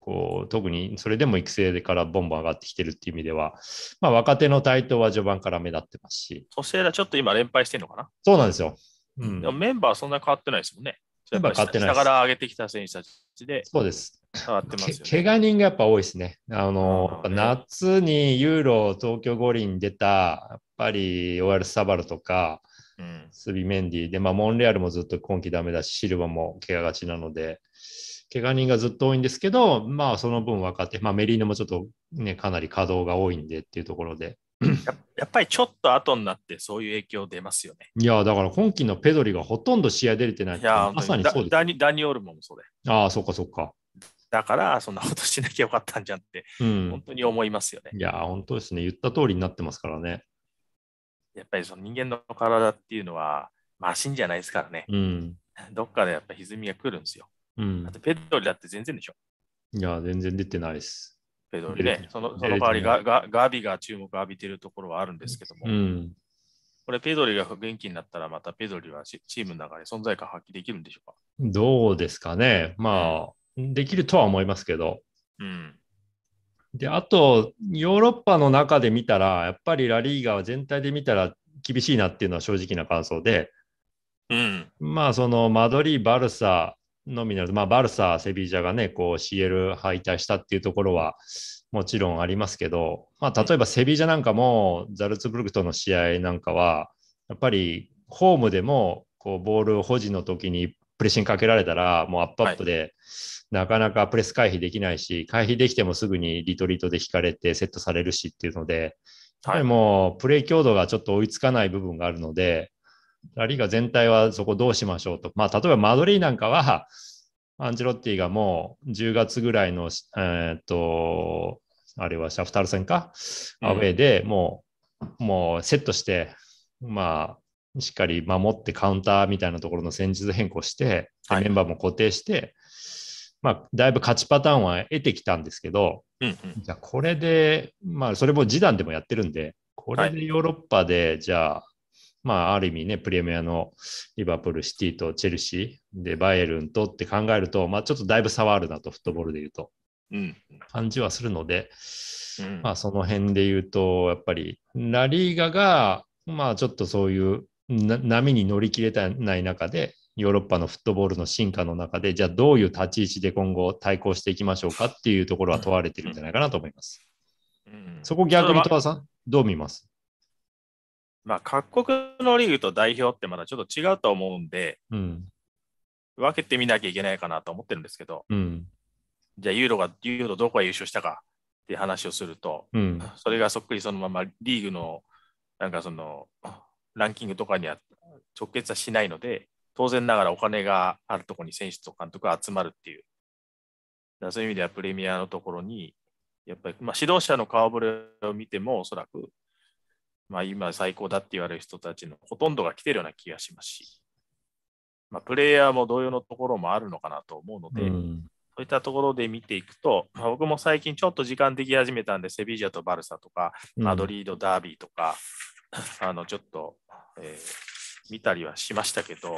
Speaker 3: こう特にそれでも育成からボンボン上がってきてるっていう意味では、まあ、若手の台頭は序盤から目立ってますし。
Speaker 2: ソシエダちょっと今連敗してるのかなそうなんですよ。うん、でもメンバーはそんな変わってないですもんね。メンバー変わってない下から上げてきた選手たちで。そう
Speaker 3: です。変わってますよ、ね、怪我人がやっぱ多いですね。あの、ね、夏にユーロ東京五輪に出た、やっぱりオアルサバルとか、うん、スビメンディで、まあ、モンレアルもずっと今季ダメだし、シルバも怪我がちなので、怪我人がずっと多いんですけど、まあ、その分って、まあ、メリーノもちょっと、ね、かなり稼働が多いんでっていうところで。
Speaker 2: やっぱりちょっと後になって、そういう影響出ますよね。
Speaker 3: いや、だから今季のペドリがほとんど試合出れてないいや、まさにそうですダ
Speaker 2: ニ。ダニオルモもそれ。
Speaker 3: ああ、そっかそっか。
Speaker 2: だから、そんなことしなきゃよかったんじゃんって、うん、本当に思いますよね。
Speaker 3: いや、本当ですね。言った通りになってますからね。
Speaker 2: やっぱりその人間の体っていうのは、マシンじゃないですからね。うん、どっかでやっぱ歪みが来るんですよ。うん。ペドリだって全然でしょ。
Speaker 3: いや、全然出てないです。ペドリね。そのその代わりが
Speaker 2: がガビが注目を浴びてるところはあるんですけども。うん。これ、ペドリが元気になったら、またペドリはチームの中で存在感発揮できるんでしょうか
Speaker 3: どうですかね。まあ、できるとは思いますけど。うん。で、あと、ヨーロッパの中で見たら、やっぱりラリーガは全体で見たら厳しいなっていうのは正直な感想で、うん、まあ、そのマドリー、バルサ、のみならず、まあ、バルサ、セビージャがね、こう CL 敗退したっていうところはもちろんありますけど、まあ、例えばセビージャなんかも、ザルツブルクとの試合なんかは、やっぱりホームでもこうボール保持の時にプレッシングかけられたら、もうアップアップで、なかなかプレス回避できないし、回避できてもすぐにリトリートで引かれてセットされるしっていうので、はい、もうプレー強度がちょっと追いつかない部分があるので、ラリーガ全体はそこどうしましょうと。まあ、例えばマドリーなんかは、アンジェロッティがもう10月ぐらいの、えー、っと、あれはシャフタル戦か、アウェイでもう、うん、もうセットして、まあ、しっかり守ってカウンターみたいなところの戦術変更して、はい、メンバーも固定して、まあ、だいぶ勝ちパターンは得てきたんですけど、うんうん、じゃこれで、まあ、それも示談でもやってるんで、これでヨーロッパで、じゃあ、まあ、ある意味ね、プレミアのリバプール、シティとチェルシーで、バイエルンとって考えると、まあ、ちょっとだいぶ差はあるなと、フットボールで言うと、うん、感じはするので、うん、まあ、その辺で言うと、やっぱり、ラリーガが、まあ、ちょっとそういう波に乗り切れてない中で、ヨーロッパのフットボールの進化の中で、じゃあどういう立ち位置で今後対抗していきましょうかっていうところは問われてるんじゃないかなと思います。うん、そこ逆に戸田さん、どう見ます
Speaker 2: まあ、各国のリーグと代表ってまだちょっと違うと思うんで、うん、分けてみなきゃいけないかなと思ってるんですけど、うん、じゃあユーロが、ユーロどこが優勝したかっていう話をすると、うん、それがそっくりそのままリーグの、なんかその、ランキングとかには直結はしないので、当然ながらお金があるところに選手と監督が集まるっていう。だそういう意味ではプレミアのところに、やっぱり、まあ、指導者の顔ぶれを見ても、おそらくまあ、今最高だって言われる人たちのほとんどが来てるような気がしますし、まあ、プレイヤーも同様のところもあるのかなと思うので、うん、そういったところで見ていくと、まあ、僕も最近ちょっと時間でき始めたんで、セビージャとバルサとか、マドリード、ダービーとか、うん、あのちょっと、えー、見たりはしましたけど、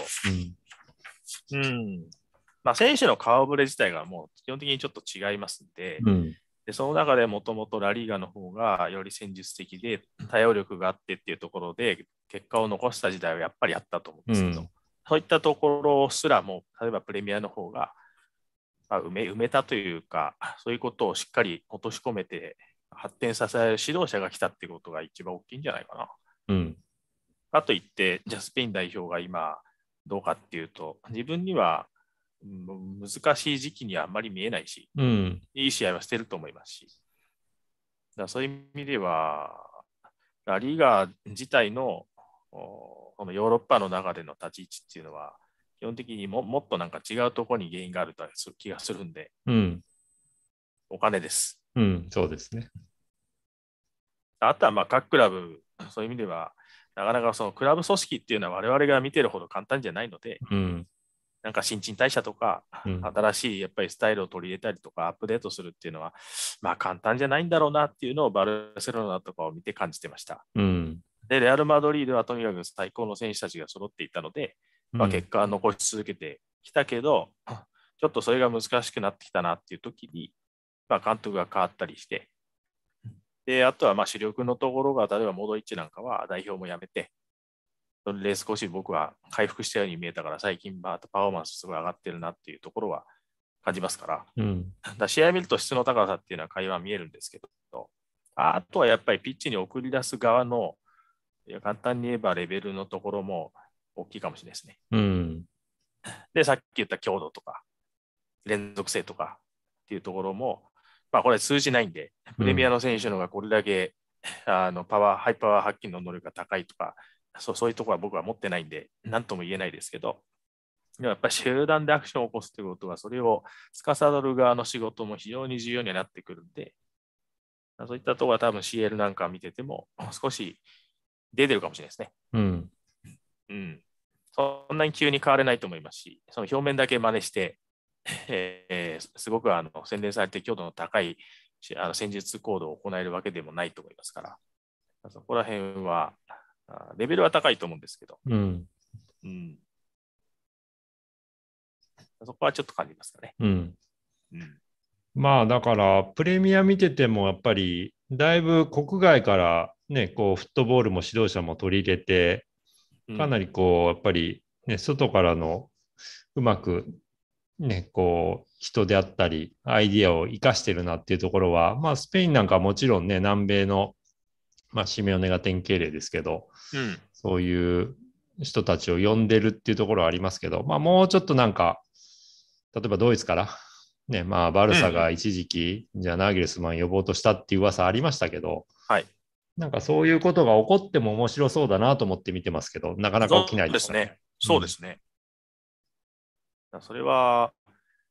Speaker 2: うん、うん、まあ、選手の顔ぶれ自体がもう基本的にちょっと違いますんで、でその中でもともとラリーガの方がより戦術的で対応力があってっていうところで結果を残した時代はやっぱりあったと思うんですけど、うん、そういったところすらも例えばプレミアの方が、まあ、埋め埋めたというかそういうことをしっかり落とし込めて発展させる指導者が来たってことが一番大きいんじゃないかな。うん、かといってじゃあスペイン代表が今どうかっていうと自分には難しい時期にはあんまり見えないし、うん、いい試合はしてると思いますし、だそういう意味では、ラリーガ自体のこのヨーロッパの中での立ち位置っていうのは、基本的にももっとなんか違うところに原因があるとすう気がするんで、うん、お金です。
Speaker 3: うん、そうですね。
Speaker 2: あとはまあ各クラブ、そういう意味では、なかなかそのクラブ組織っていうのは我々が見てるほど簡単じゃないので、うん、なんか新陳代謝とか、うん、新しいやっぱりスタイルを取り入れたりとか、アップデートするっていうのは、まあ簡単じゃないんだろうなっていうのをバルセロナとかを見て感じてました。うん、で、レアル・マドリードはとにかく最高の選手たちが揃っていたので、まあ、結果は残し続けてきたけど、うん、ちょっとそれが難しくなってきたなっていう時に、まあ、監督が変わったりして、で、あとはまあ主力のところが、例えばモドリッチなんかは代表も辞めて、で少し僕は回復したように見えたから、最近バーとパフォーマンスすごい上がってるなっていうところは感じますから、うん、だ試合見ると質の高さっていうのは会話見えるんですけど、あとはやっぱりピッチに送り出す側の、簡単に言えばレベルのところも大きいかもしれないですね。うん、で、さっき言った強度とか、連続性とかっていうところも、まあ、これ数字ないんで、プレミアの選手の方がこれだけ、うん、あのパワー、ハイパワー発揮の能力が高いとか、そうそういうところは僕は持ってないんで、何とも言えないですけど、でもやっぱり集団でアクションを起こすということは、それを司る側の仕事も非常に重要にはなってくるんで、そういったところは多分 CL なんか見てても、少し出てるかもしれないですね。うん。うん。そんなに急に変われないと思いますし、その表面だけ真似して、えー、すごくあの洗練されて強度の高いあの戦術行動を行えるわけでもないと思いますから、そこら辺はレベルは高いと思うんですけど、
Speaker 4: うん、うん、
Speaker 2: そこはちょっと感じますかね。う
Speaker 4: ん、う
Speaker 3: ん、まあだからプレミア見ててもやっぱりだいぶ国外からねこうフットボールも指導者も取り入れてかなりこうやっぱり、ね、外からのうまくね、こう、人であったり、アイディアを生かしてるなっていうところは、まあ、スペインなんかもちろんね、南米のまあ、シメオネが典型例ですけど、うん、そういう人たちを呼んでるっていうところはありますけど、まあ、もうちょっとなんか、例えばドイツから、ね、まあ、バルサが一時期、うん、じゃあナーギルスマン呼ぼうとしたっていう噂ありましたけど、はい、なんかそういうことが起こっても面白そうだなと思って見てますけど、なかなか起きないです
Speaker 2: ね。そうですね。それは、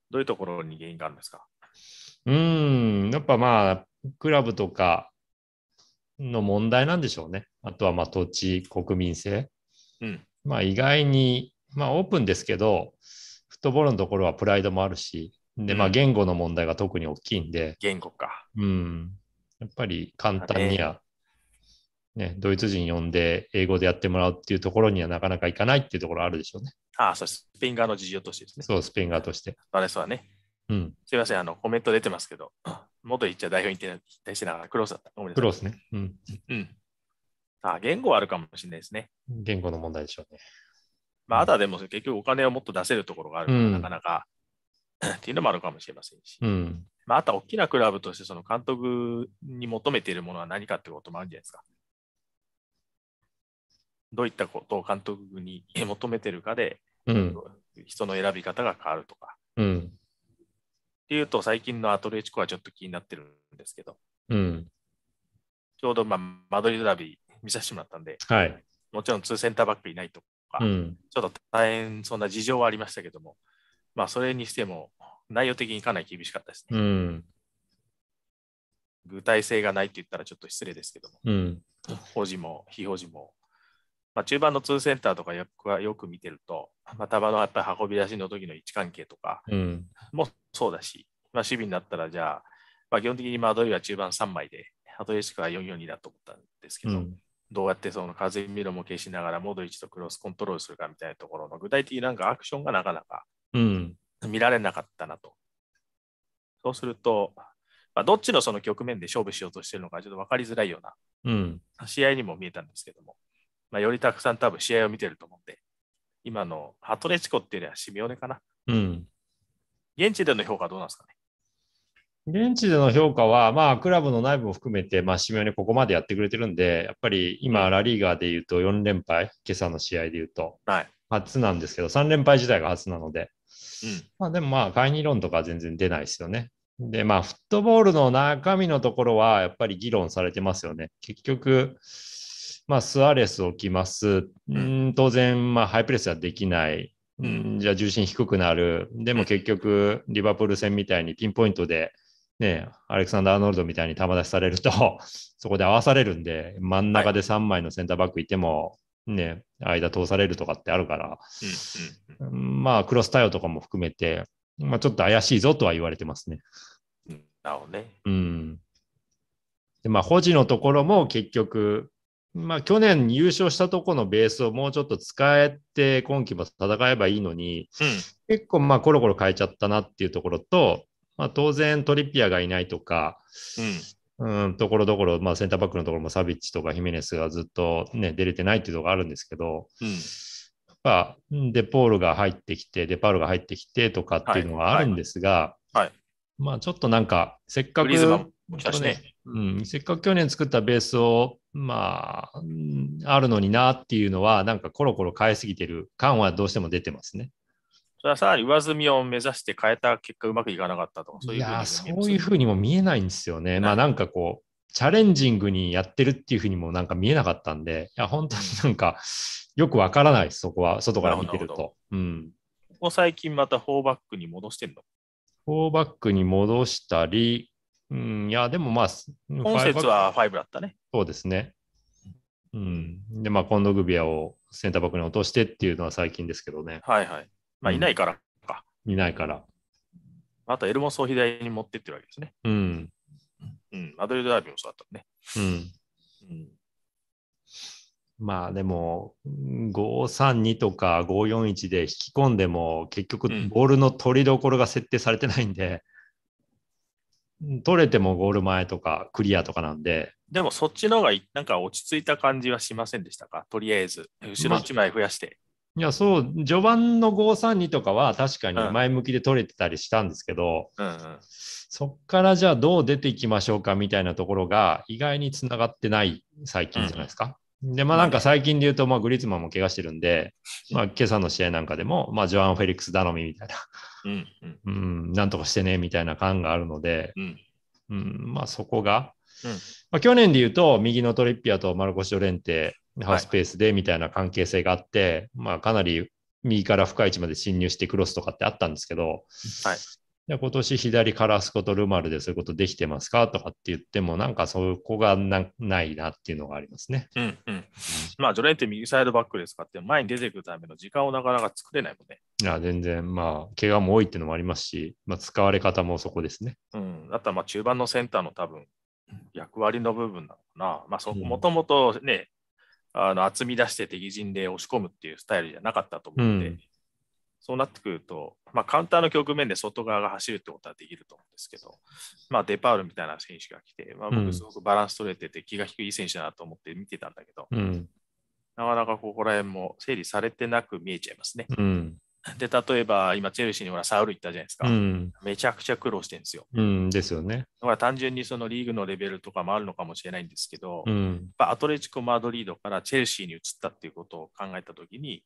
Speaker 2: どういうところに原因があるんですか
Speaker 3: うん、やっぱまあ、クラブとか、の問題なんでしょうね。あとはまあ土地、国民性。うん、まあ意外に、まあオープンですけど、フットボールのところはプライドもあるし、で、まあ言語の問題が特に大きいんで。言語か。うん。やっぱり簡単には、ね、ドイツ人呼んで英語でやってもらうっていうところにはなかなかいかないっていうところあるでしょうね。
Speaker 2: ああ、そうです。スペイン側の事情としてですね。
Speaker 3: そう、スペイン側として。
Speaker 2: あれそうだね。すみません、あの、コメント出てますけど、元一茶代表に対してなクロスだった。ご
Speaker 3: めんなさい。クロスね。うん。
Speaker 2: うん。あ、言語はあるかもしれないですね。
Speaker 3: 言語の問題でしょうね。
Speaker 2: まあ、あとはでも、結局お金をもっと出せるところがあるから、うん、なかなか、っていうのもあるかもしれませんし。うん。まあ、あとは大きなクラブとして、その監督に求めているものは何かってこともあるんじゃないですか。どういったことを監督に求めてるかで、うん、人の選び方が変わるとか。うんていうと、最近のアトレチコはちょっと気になってるんですけど、うん、ちょうど、まあ、マドリードラビー見させてもらったんで、はい、もちろんツーセンターバックいないとか、うん、ちょっと大変そんな事情はありましたけども、まあ、それにしても内容的にかなり厳しかったですね。うん、具体性がないって言ったらちょっと失礼ですけども、うん、保持も非保持もまあ、中盤の2センターとかよくよく見てると、まあ、球のやっぱり運び出しの時の位置関係とかもそうだし、まあ、守備になったらじゃあ、まあ、基本的にマドりは中盤3枚で、アトレシかクは442だと思ったんですけど、うん、どうやってその風見ろも消しながら、モド位置とクロスコントロールするかみたいなところの具体的なんかアクションがなかなか見られなかったなと。そうすると、まあ、どっちのその局面で勝負しようとしてるのかちょっと分かりづらいような試合にも見えたんですけども、まあ、よりたくさん多分試合を見てると思うんで、今のハトレチコっていうのはシミオネかな。うん。現地での評価はどうなんですかね
Speaker 3: 現地での評価は、まあ、クラブの内部も含めて、まあ、シミオネここまでやってくれてるんで、やっぱり今、ラリーガーで言うと4連敗、今朝の試合で言うと、初なんですけど、はい、3連敗自体が初なので、うん、まあ、でもまあ、会議論とか全然出ないですよね。で、まあ、フットボールの中身のところは、やっぱり議論されてますよね。結局、まあ、スアレス置きます。うん、当然、まあ、ハイプレスはできない。うん、じゃあ重心低くなる。でも結局、リバプール戦みたいにピンポイントで、ね、アレクサンダー・アーノルドみたいに球出しされると、そこで合わされるんで、真ん中で3枚のセンターバックいても、ね、間通されるとかってあるから、うんうん、まあ、クロス対応とかも含めて、まあ、ちょっと怪しいぞとは言われてますね。なおね。うん。で、まあ、保持のところも結局、まあ、去年優勝したとこのベースをもうちょっと使えて、今季も戦えばいいのに、うん、結構まあコロコロ変えちゃったなっていうところと、まあ、当然トリピアがいないとか、うん、うんところどころ、まあ、センターバックのところもサビッチとかヒメネスがずっと、ね、出れてないっていうろがあるんですけど、うん、やっぱデポールが入ってきて、デパールが入ってきてとかっていうのがあるんですが、はい、はいはい、まあ、ちょっとなんか、せっかく、ね、うん、せっかく去年作ったベースをまあ、あるのになっていうのは、なんかコロコロ変えすぎてる感はどうしても出てますね。
Speaker 2: それはさらに上積みを目指して変えた結果、うまくいかなかったとそういうふうに
Speaker 3: そういうふうにも見えないんですよね。まあなんかこう、チャレンジングにやってるっていうふうにもなんか見えなかったんで、いや本当になんかよくわからないそこは、外から見てると。
Speaker 4: うん、
Speaker 2: ここ最近また4バックに戻してんの
Speaker 3: ?4 バックに戻したり、うん、いや、でもまあ、本節
Speaker 2: は5だったね。
Speaker 3: そうですね。うん。で、まあ、コンドグビアをセンターバックに落としてっていうのは最近ですけどね。は
Speaker 2: いはい。まあ、いないから
Speaker 3: か、うん。いないから。
Speaker 2: あと、エルモスを左に持ってってるわけですね。うん。うん。マドリードダービーもそうだったね。
Speaker 3: うん。うんまあでも532とか541で引き込んでも結局ボールの取りどころが設定されてないんで、取れてもゴール前とかクリアとかなんで。
Speaker 2: でもそっちの方がなんか落ち着いた感じはしませんでしたかとりあえず、後ろ1枚増やして。
Speaker 3: まいや、そう、序盤の532とかは確かに前向きで取れてたりしたんですけど、うんうんうん、そっからじゃあどう出ていきましょうかみたいなところが意外につながってない最近じゃないですか。うん、で、まあなんか最近で言うと、まあグリズマンも怪我してるんで、まあ今朝の試合なんかでも、まあジョアン・フェリックス頼みみたいな。うんうん、なんとかしてねみたいな感があるので、うんまあ、そこが、まあ、去年で言うと右のトリッピアとマルコシ・オレンテハウスペースでみたいな関係性があって、はい、まあ、かなり右から深い位置まで侵入してクロスとかってあったんですけど、はい、で今年左カラスコとルマルでそういうことできてますかとかって言っても、なんかそこがないなっていうのがありますね。
Speaker 2: うんうん。まあ、ジョレンって右サイドバックですかって、前に出てくるための時間をなかなか作れないもんね。
Speaker 3: いや、全然、まあ、怪我も多いっていうのもありますし、まあ、使われ方もそこですね。
Speaker 2: うん。あとは、まあ、中盤のセンターの多分、役割の部分なのかな。まあそ、もともとね、あの厚み出して敵陣で押し込むっていうスタイルじゃなかったと思うんで、うん、そうなってくると、まあ、カウンターの局面で外側が走るってことはできると思うんですけど、まあ、デパールみたいな選手が来て、まあ、僕すごくバランス取れてて気が低い選手だなと思って見てたんだけど、うん、なかなかここら辺も整理されてなく見えちゃいますね。うん、で、例えば今、チェルシーにほらサウル行ったじゃないですか、うん、めちゃくちゃ苦労してるんですよ。ですよね。だから単純にそのリーグのレベルとかもあるのかもしれないんですけど、うん、アトレチコ・マドリードからチェルシーに移ったっていうことを考えたときに、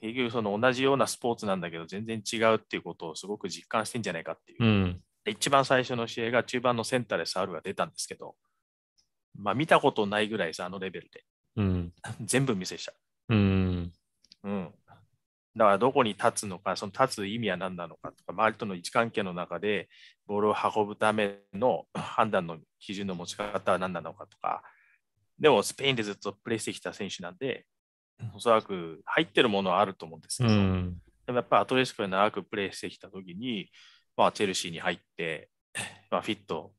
Speaker 2: 結局その同じようなスポーツなんだけど全然違うっていうことをすごく実感してんじゃないかっていう、うん、一番最初の試合が中盤のセンターでサールが出たんですけど、まあ、見たことないぐらいさあのレベルで、うん、全部見せした、
Speaker 4: うん、
Speaker 2: うん、だからどこに立つのかその立つ意味は何なのかとか周りとの位置関係の中でボールを運ぶための判断の基準の持ち方は何なのかとかでもスペインでずっとプレーしてきた選手なんでおそらく入ってるものはあると思うんで
Speaker 4: すけど、うん、
Speaker 2: でもやっぱりアトレスコで長くプレーしてきた時に、まあ、チェルシーに入って、まあ、フィット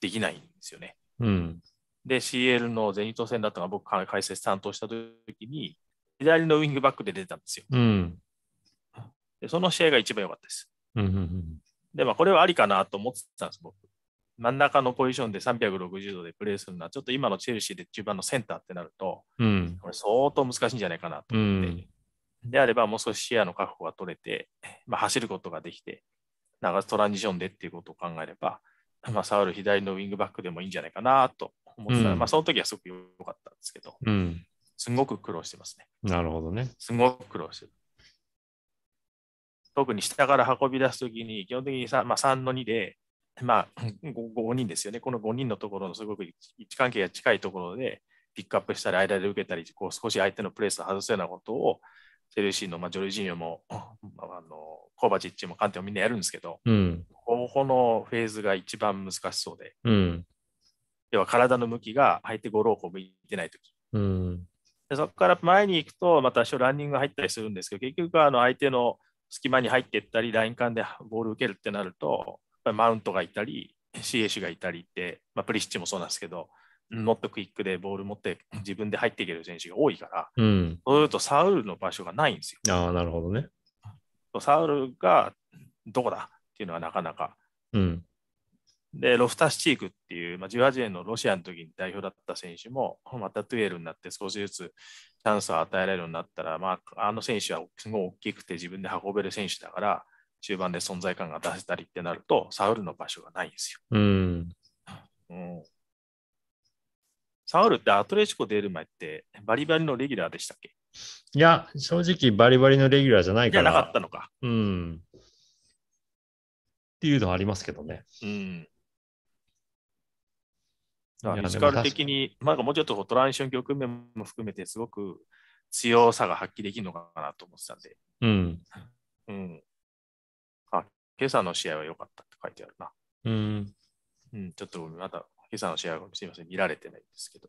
Speaker 2: できないんですよね。うん、で CL の全日ト戦だったのが僕解説担当した時に左のウィングバックで出たんですよ。うん、でその試合が一番良かったです。うんうんうん、でまあこれはありかなと思ってたんです僕。真ん中のポジションで360度でプレーするのは、ちょっと今のチェルシーで中盤のセンターってなると、うん、これ相当難しいんじゃないかなと思って、うん、であればもう少し視野の確保が取れて、まあ、走ることができて、長トランジションでっていうことを考えれば、まあ、サウル左のウィングバックでもいいんじゃないかなと思ってたら、うん、まあ、その時はすごく良かったんですけど、うん、すごく苦労してますね。なるほどね。すごく苦労してる。特に下から運び出すときに、基本的に 3,、まあ、3の2で、まあ、5人ですよね、この5人のところのすごく位置関係が近いところで、ピックアップしたり、間で受けたり、こう少し相手のプレスを外すようなことを、セルシーの、まあ、ジョルジーニョも、あのコーバチッチも観点もみんなやるんですけど、うん、ここのフェーズが一番難しそうで、うん、要は体の向きが相手ゴローを向いてないとき、うん、でそこから前に行くと、また一緒ランニングが入ったりするんですけど、結局あの相手の隙間に入っていったり、ライン間でボール受けるってなると、マウントがいたり、CH がいたりって、まあ、プリシッチもそうなんですけど、もっとクイックでボール持って自分で入っていける選手が多いから、うん、そうするとサウルの場所がないんですよ。
Speaker 4: ああ、なるほどね。
Speaker 2: サウルがどこだっていうのはなかなか。うん、で、ロフタスチークっていう、まあ、18年のロシアの時に代表だった選手も、またトゥエルになって少しずつチャンスを与えられるようになったら、まあ、あの選手はすごい大きくて自分で運べる選手だから、中盤で存在感が出せたりってなると、サウルの場所がないんですよ。うん、うん、サウルってアトレチコ出る前って、バリバリのレギュラーでしたっけ
Speaker 3: いや、正直バリバリのレギュラーじゃないから。じゃなかったのか。うん。っていうのはありますけどね。
Speaker 2: うん。
Speaker 4: だフィジカル的
Speaker 2: に、なんかもうちょっとトランション局面も含めて、すごく強さが発揮できるのかなと思ってたんで。うん。うん。今朝の試合は良かったって書いてあるな。うん。うん、ちょっとまた、今朝の試合はすみません、見られてないんですけど。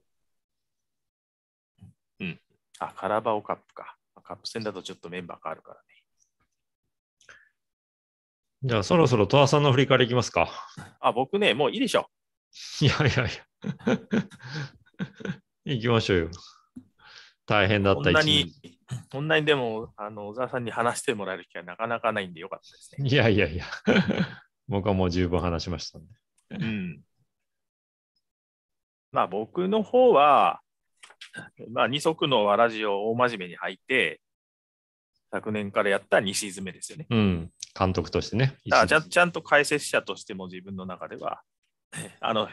Speaker 2: うん。あ、カラバオカップか。カップ戦だとちょっとメンバー変わるからね。
Speaker 3: じゃあ、そろそろ戸田さんの振り返りいきますか。
Speaker 2: あ、僕ね、もういいでしょ。
Speaker 3: いやいやいや。行きましょうよ。大変だったこんなに、
Speaker 2: こんなにでも、あの、小沢さんに話してもらえる機会なかなかないんでよかったです
Speaker 3: ね。いやいやいや、僕はもう十分話しましたね、
Speaker 5: で。うん。
Speaker 2: まあ僕の方は、まあ二足のわらじを大真面目に履いて、昨年からやった2シーズン目ですよね。
Speaker 3: うん、監督としてね。だち
Speaker 2: ゃちゃんと解説者としても自分の中では、あの、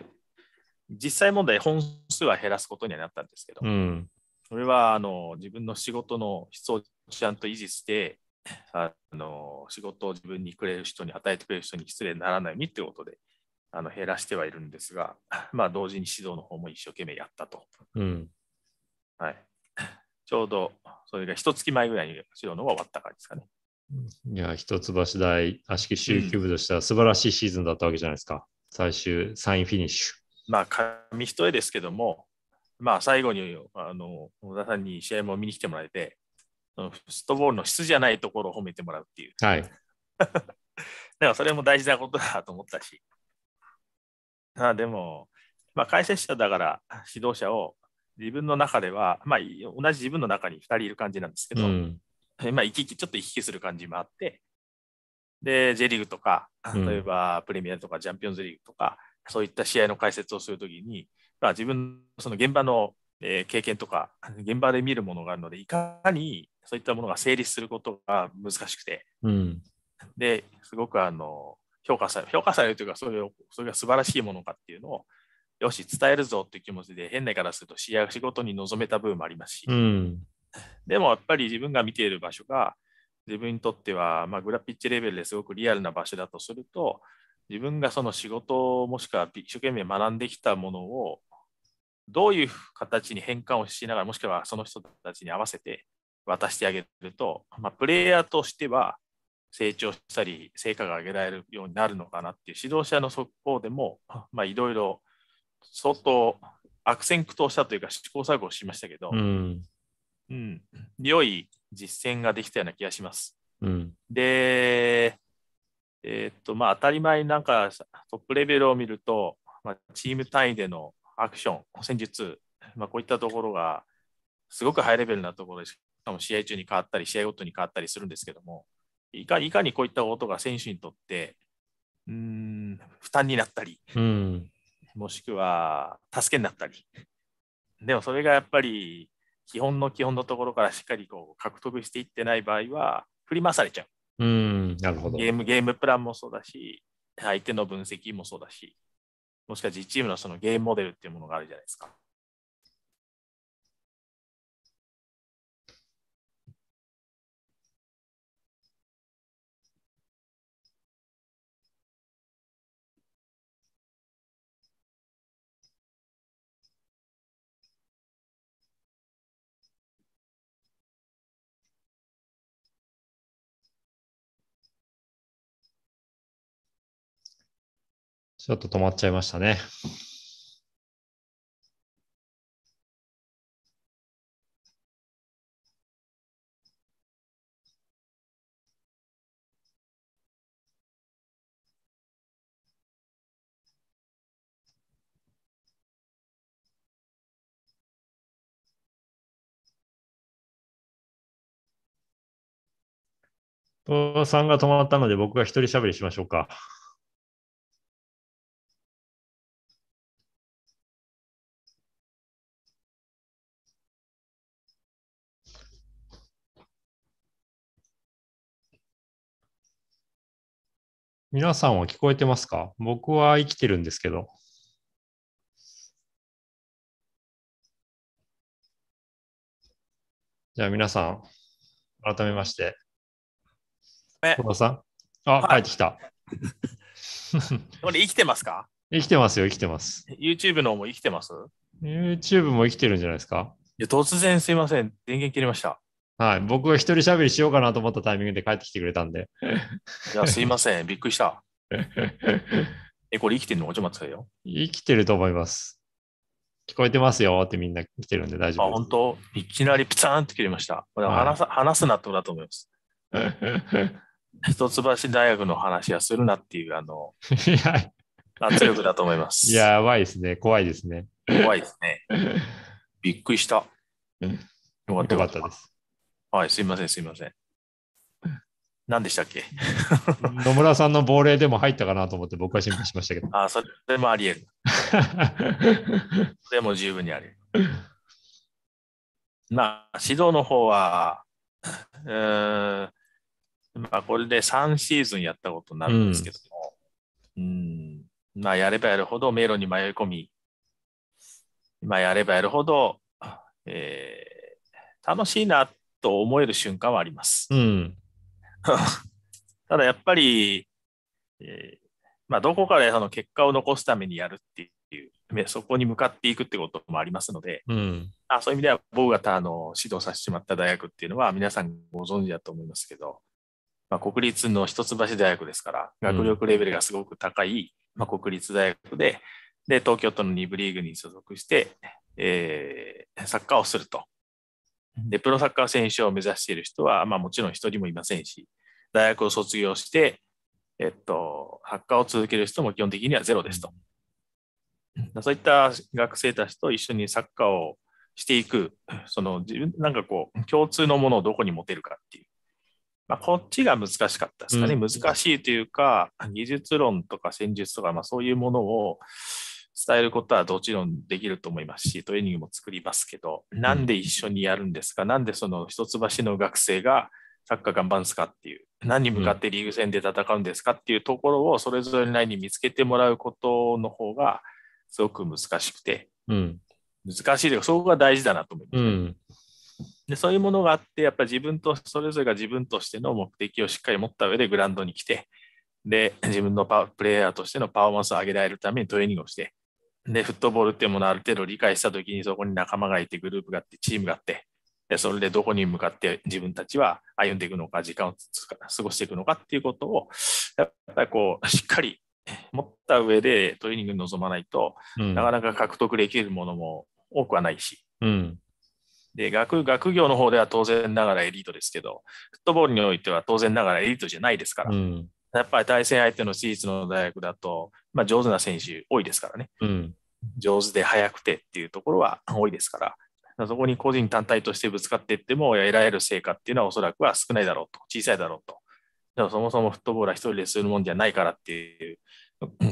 Speaker 2: 実際問題本数は減らすことにはなったんですけど、うん、それはあの自分の仕事の質をちゃんと維持して、あの仕事を自分にくれる人に与えてくれる人に失礼にならないようにということであの減らしてはいるんですが、まあ、同時に指導の方も一生懸命やったと。うんはい、ちょうどそれが一月前ぐらいに指導の方が終わったからですかね。
Speaker 3: いや、一橋大、足しき宗部としては素晴らしいシーズンだったわけじゃないですか。うん、最終、サインフィニッシュ。
Speaker 2: まあ、紙一重ですけども、まあ、最後にあの小田さんに試合も見に来てもらえて、フットボールの質じゃないところを褒めてもらうっていう。
Speaker 4: はい、だ か
Speaker 2: らそれも大事なことだと思ったし。あでも、まあ、解説者だから指導者を自分の中では、まあ、同じ自分の中に2人いる感じなんですけど、うん、まあ、行き来、ちょっと行き来する感じもあって、で、J リーグとか、例えばプレミアとかチャンピオンズリーグとか、うん、そういった試合の解説をするときに、まあ、自分その現場の、え経験とか現場で見るものがあるのでいかにそういったものが成立することが難しくて、うん、ですごくあの評価され評価されるというかそれをそれが素晴らしいものかっていうのをよし伝えるぞという気持ちで変なからすると仕事に臨めた部分もありますし、うん、でもやっぱり自分が見ている場所が自分にとっては、まあ、グラピッチレベルですごくリアルな場所だとすると自分がその仕事もしくは一生懸命学んできたものをどういう形に変換をしながらもしくはその人たちに合わせて渡してあげると、まあ、プレイヤーとしては成長したり成果が上げられるようになるのかなっていう指導者の速報でもいろいろ相当悪戦苦闘したというか試行錯誤しましたけど、うん、うん、良い実践ができたような気がします。うん、でえー、っとまあ、当たり前になんかトップレベルを見ると、まあ、チーム単位でのアクション、戦術、まあ、こういったところがすごくハイレベルなところでしかも試合中に変わったり、試合ごとに変わったりするんですけども、いかいかにこういったことが選手にとって
Speaker 4: うん
Speaker 2: 負担になったり、うん、もしくは助けになったり、でもそれがやっぱり基本の基本のところからしっかりこう獲得していってない場合は振り回されちゃう。
Speaker 4: うんなるほどゲーム
Speaker 2: ゲームプランもそうだし、相手の分析もそうだし、
Speaker 1: もしかしてチームのそのゲームモデルっていうものがあるじゃないですか。ちょっと止まっちゃいましたね。父さんが止まったので僕が一人喋りしましょうか。皆さんは聞こえてますか僕は生きてるんですけど。
Speaker 3: じゃあ皆さん、改めまして。小田さんあ、はい、帰ってきた。
Speaker 2: 俺 生きてますか
Speaker 3: 生きてますよ、生きてます。
Speaker 2: YouTube の方も生きてます
Speaker 3: ?YouTube も生きてるんじゃないですかいや突然すいません。電源切れました。はい。僕が一人喋りしようかなと思ったタイミングで帰ってきてくれたんで。いや、すいません。びっくりした。え、これ生きてる
Speaker 2: のちょっと待ってくよ。
Speaker 3: 生きてると思います。聞こえてますよってみんな来てるんで大丈夫です。あ、
Speaker 2: 本当いきなりピツーンって切れました。話,、はい、話すなってことだと思います。一橋大学の話はするなっていう、あの、圧力だと思います。や、
Speaker 3: やばいですね。怖いですね。怖
Speaker 2: いですね。びっくりした。よ
Speaker 3: かったです。
Speaker 2: はい、すいません、すいません。何でしたっけ
Speaker 3: 野村さんの亡霊でも入ったかなと思って僕は心配しましたけど。
Speaker 2: あそれもあり得る。でも十分にあり得る。まあ、指導の方は、うん、まあ、これで3シーズンやったことになるんですけども、うん、うん、まあ、やればやるほど迷路に迷い込み、まあ、やればやるほど、えー、楽しいなっと思える瞬間はあります。うん、ただやっぱり、えー、まあ、どこかでその結果を残すためにやるっていう、そこに向かっていくってこともありますので、うん、あそういう意味では僕があの指導させてしまった大学っていうのは皆さんご存知だと思いますけど、まあ、国立の一橋大学ですから、学力レベルがすごく高い、うん、まあ、国立大学で、で、東京都の2部リーグに所属して、えー、サッカーをすると。で、プロサッカー選手を目指している人は、まあもちろん一人もいませんし、大学を卒業して、えっと、ハッカーを続ける人も基本的にはゼロですと。そういった学生たちと一緒にサッカーをしていく、その自分、なんかこう、共通のものをどこに持てるかっていう。まあ、こっちが難しかったですかね。うん、難しいというか、技術論とか戦術とか、まあそういうものを、伝えることはもちろんできると思いますし、トレーニングも作りますけど、なんで一緒にやるんですか、なんでその一橋の学生がサッカー頑張るんですかっていう、何に向かってリーグ戦で戦うんですかっていうところをそれぞれインに見つけてもらうことの方がすごく難しくて、うん、難しいというか、そこが大事だなと思います、うん、でそういうものがあって、やっぱり自分と、それぞれが自分としての目的をしっかり持った上でグラウンドに来て、で、自分のパプレイヤーとしてのパフォーマンスを上げられるためにトレーニングをして、で、フットボールっていうものをある程度理解したときに、そこに仲間がいて、グループがあって、チームがあって、でそれでどこに向かって自分たちは歩んでいくのか、時間を過ごしていくのかっていうことを、やっぱりこう、しっかり持った上でトレーニングに臨まないと、うん、なかなか獲得できるものも多くはないし、うん、で学学業の方では当然ながらエリートですけど、フットボールにおいては当然ながらエリートじゃないですから、うん、やっぱり対戦相手の私立の大学だと、まあ、上手な選手多いですからね、うん、上手で速くてっていうところは多いですから、そこに個人単体としてぶつかっていっても得られる成果っていうのはおそらくは少ないだろうと、小さいだろうと。でもそもそもフットボールは1人でするもんじゃないからっていう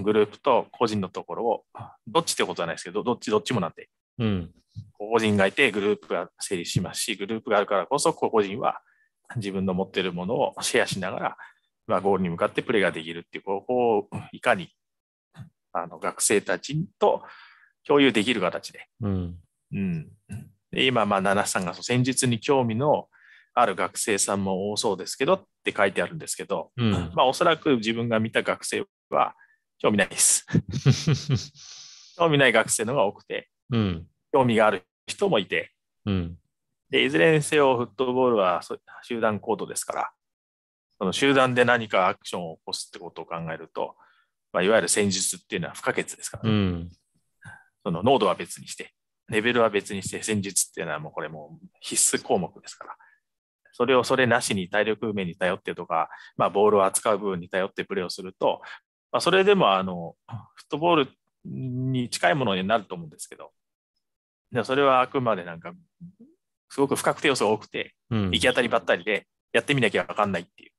Speaker 2: グループと個人のところを、どっちってことはないですけど、どっちどっちもなんで、うん、個人がいてグループが成立しますし、グループがあるからこそ個人は自分の持っているものをシェアしながらまあ、ゴールに向かってプレーができるっていう方法をいかにあの学生たちと共有できる形で。
Speaker 4: うんうん、
Speaker 2: で今、まあ、さんが戦術に興味のある学生さんも多そうですけどって書いてあるんですけど、うん、まあ、おそらく自分が見た学生は興味ないです。興味ない学生の方が多くて、うん、興味がある人もいて、うん、でいずれにせよフットボールは集団行動ですから、その集団で何かアクションを起こすってことを考えると、まあ、いわゆる戦術っていうのは不可欠ですから、ね、うん、その濃度は別にして、レベルは別にして、戦術っていうのはもうこれもう必須項目ですから、それをそれなしに体力面に頼ってとか、まあ、ボールを扱う部分に頼ってプレーをすると、まあ、それでもあのフットボールに近いものになると思うんですけど、でそれはあくまでなんか、すごく不確定要素が多くて、行き当たりばったりで、やってみなきゃ分かんないっていう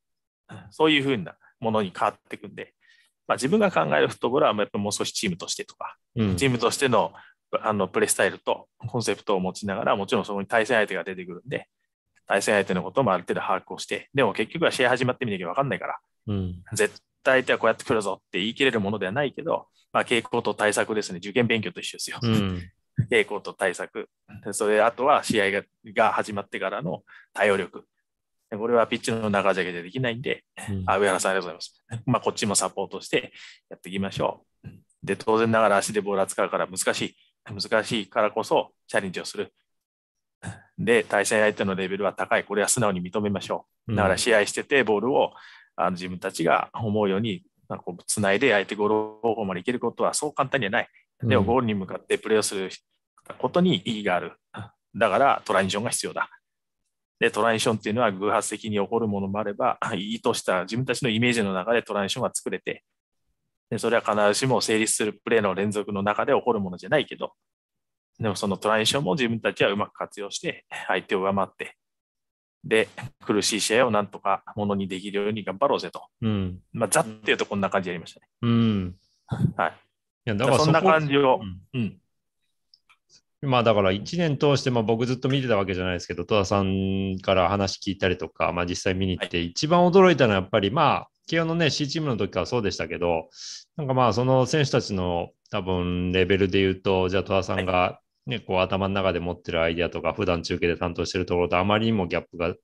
Speaker 2: そういうふうなものに変わっていくんで、まあ、自分が考えるフットボールはやっぱもう少しチームとしてとか、うん、チームとしてのあのプレースタイルとコンセプトを持ちながら、もちろんそこに対戦相手が出てくるんで、対戦相手のこともある程度把握をして、でも結局は試合始まってみなきゃ分かんないから、うん、絶対相手はこうやってくるぞって言い切れるものではないけど、まあ、傾向と対策ですね、受験勉強と一緒ですよ。うん、傾向と対策、それあとは試合が始まってからの対応力、これはピッチの中じゃけでできないんで、うん、上原さんありがとうございます。まあ、こっちもサポートしてやっていきましょう。で、当然ながら足でボール扱うから難しい。難しいからこそチャレンジをする。で、対戦相手のレベルは高い。これは素直に認めましょう。だから試合してて、ボールをあの自分たちが思うようにつないで相手ゴール方向までいけることはそう簡単にはない。でもゴールに向かってプレーをすることに意義がある。だからトランジションが必要だ。で、トランションっていうのは偶発的に起こるものもあれば、意図した自分たちのイメージの中でトランションが作れて、でそれは必ずしも成立するプレーの連続の中で起こるものじゃないけど、でもそのトランションも自分たちはうまく活用して、相手を上回って、で、苦しい試合をなんとかものにできるように頑張ろうぜと。うん。まあ、ざっていうとこんな感じやりましたね。うん。はい。い
Speaker 3: やだからそんな感じを、うん、うんまあだから1年通して、まあ、僕ずっと見てたわけじゃないですけど、戸田さんから話聞いたりとか、まあ、実際見に行って、一番驚いたのはやっぱり、まあ、慶応のね、C チームの時からそうでしたけど、なんかまあ、その選手たちの多分レベルで言うと、じゃあ戸田さんが、ね、こう頭の中で持ってるアイデアとか、普段中継で担当してるところとあまりにもギャップが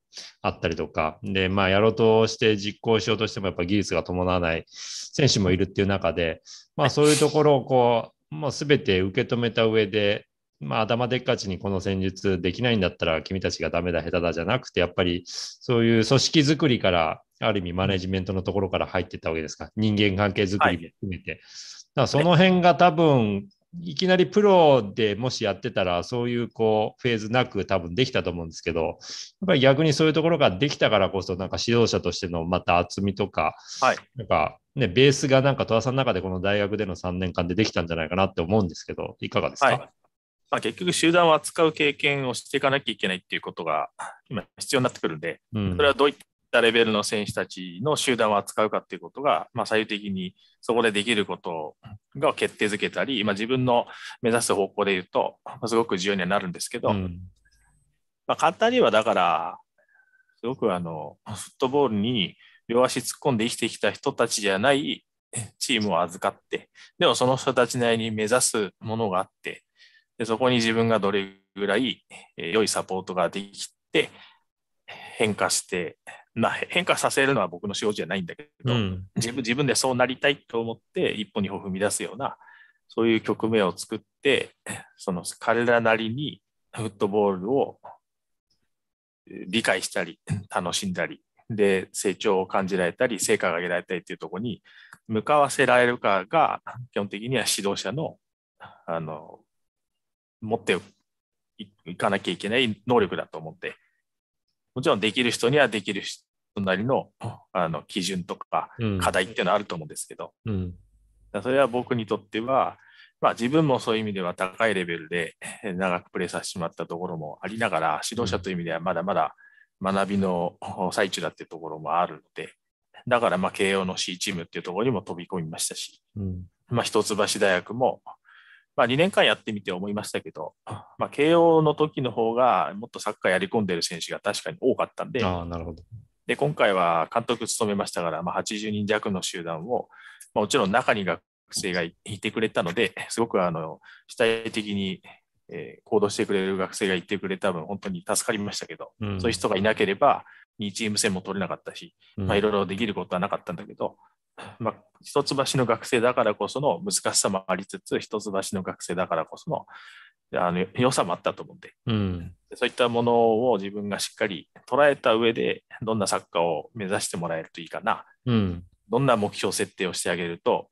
Speaker 3: あったりとか、で、まあ、やろうとして実行しようとしても、やっぱ技術が伴わない選手もいるっていう中で、まあ、そういうところをこう、もう全て受け止めた上で、まあ、頭でっかちにこの戦術できないんだったら君たちがダメだ、下手だじゃなくて、やっぱりそういう組織づくりから、ある意味マネジメントのところから入っていったわけですか、人間関係づくりも含めて。はい、だその辺が多分、いきなりプロでもしやってたら、そういうこうフェーズなく多分できたと思うんですけど、やっぱり逆にそういうところができたからこそ、なんか指導者としてのまた厚みとか、はい、なんかね、ベースがなんか戸田さんの中でこの大学での3年間でできたんじゃないかなって思うんですけど、いかがですか、はい
Speaker 2: まあ、結局集団を扱う経験をしていかなきゃいけないっていうことが今必要になってくるんで、うん、それはどういったレベルの選手たちの集団を扱うかっていうことが、まあ、最終的にそこでできることが決定づけたり、まあ、自分の目指す方向で言うと、すごく重要にはなるんですけど、うん、まあ、簡単にはだから、すごくあのフットボールに両足突っ込んで生きてきた人たちじゃないチームを預かって、でもその人たちなりに目指すものがあって、でそこに自分がどれぐらい良いサポートができて、変化して、まあ、変化させるのは僕の仕事じゃないんだけど、うん、自分自分でそうなりたいと思って一歩二歩踏み出すようなそういう局面を作ってその彼らなりにフットボールを理解したり楽しんだりで成長を感じられたり成果が上げられたりっていうところに向かわせられるかが基本的には指導者のあの持っていかなきゃいけない能力だと思って、もちろんできる人にはできる人なりのあの基準とか課題っていうのはあると思うんですけど、うん、それは僕にとっては、まあ、自分もそういう意味では高いレベルで長くプレーさせてしまったところもありながら、指導者という意味ではまだまだ学びの最中だっていうところもあるので、だからま慶応の C チームっていうところにも飛び込みましたし、うんまあ、一橋大学もまあ、2年間やってみて思いましたけど、まあ、慶応の時の方がもっとサッカーやり込んでる選手が確かに多かったんで、あなるほどで今回は監督務めましたから、まあ、80人弱の集団を、まあ、もちろん中に学生がいてくれたので、すごくあの主体的に、行動してくれる学生がいてくれた分、本当に助かりましたけど、うん、そういう人がいなければ、2チーム戦も取れなかったし、いろいろできることはなかったんだけど、まあ、一橋の学生だからこその難しさもありつつ、一橋の学生だからこそのあの良さもあったと思うんで、うん、そういったものを自分がしっかり捉えた上で、どんな作家を目指してもらえるといいかな、うん、どんな目標設定をしてあげると、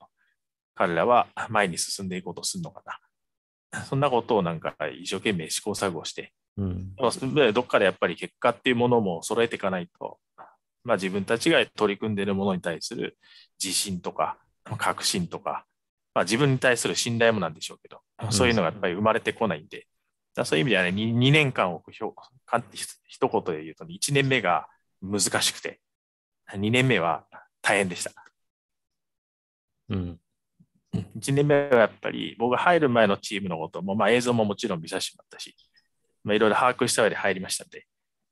Speaker 2: 彼らは前に進んでいこうとするのかな。そんなことをなんか一生懸命試行錯誤して、うん、どっかでやっぱり結果っていうものも揃えていかないと、まあ、自分たちが取り組んでいるものに対する自信とか確信とか、まあ、自分に対する信頼もなんでしょうけど、そういうのがやっぱり生まれてこないんで、だそういう意味ではね、2, 2年間を一言で言うと、ね、1年目が難しくて、2年目は大変でした。うん、1年目はやっぱり僕が入る前のチームのことも、まあ、映像ももちろん見させてもらったし、まあ、いろいろ把握した上で入りましたんで、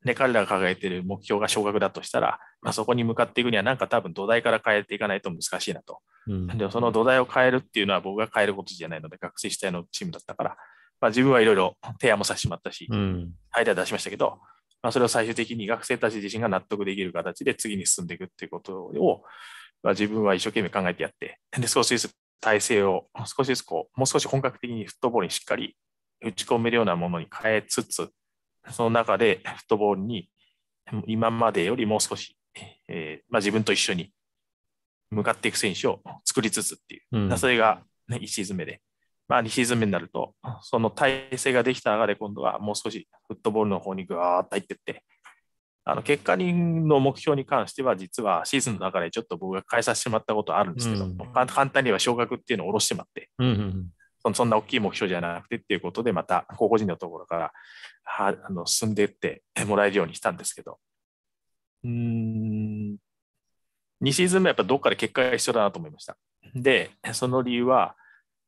Speaker 2: で、彼らが掲げている目標が少額だとしたら、まあ、そこに向かっていくには、なんか多分土台から変えていかないと難しいなと。うん、でもその土台を変えるっていうのは僕が変えることじゃないので、学生主体のチームだったから、まあ、自分はいろいろ提案もさせてもらったし、うん、アイデア出しましたけど、まあ、それを最終的に学生たち自身が納得できる形で次に進んでいくっていうことを、まあ、自分は一生懸命考えてやって、で少しずつ体制を少しずつこう、もう少し本格的にフットボールにしっかり打ち込めるようなものに変えつつ、その中でフットボールに今までよりもう少し、えー、まあ、自分と一緒に向かっていく選手を作りつつっていう、うん、それが、ね、1シーズン目で、まあ、2シーズン目になると、その体制ができた中で今度はもう少しフットボールの方にぐわーっと入っていって、あの結果人の目標に関しては、実はシーズンの中でちょっと僕が変えさせてもらったことあるんですけど、うん、簡単には昇格っていうのを下ろしてもらって、うんうんうんそんな大きい目標じゃなくてっていうことで、また個々人のところからはあの進んでいって もらえるようにしたんですけど、
Speaker 4: うん、
Speaker 2: 2シーズン目やっぱどっかで結果が必要だなと思いました。で、その理由は、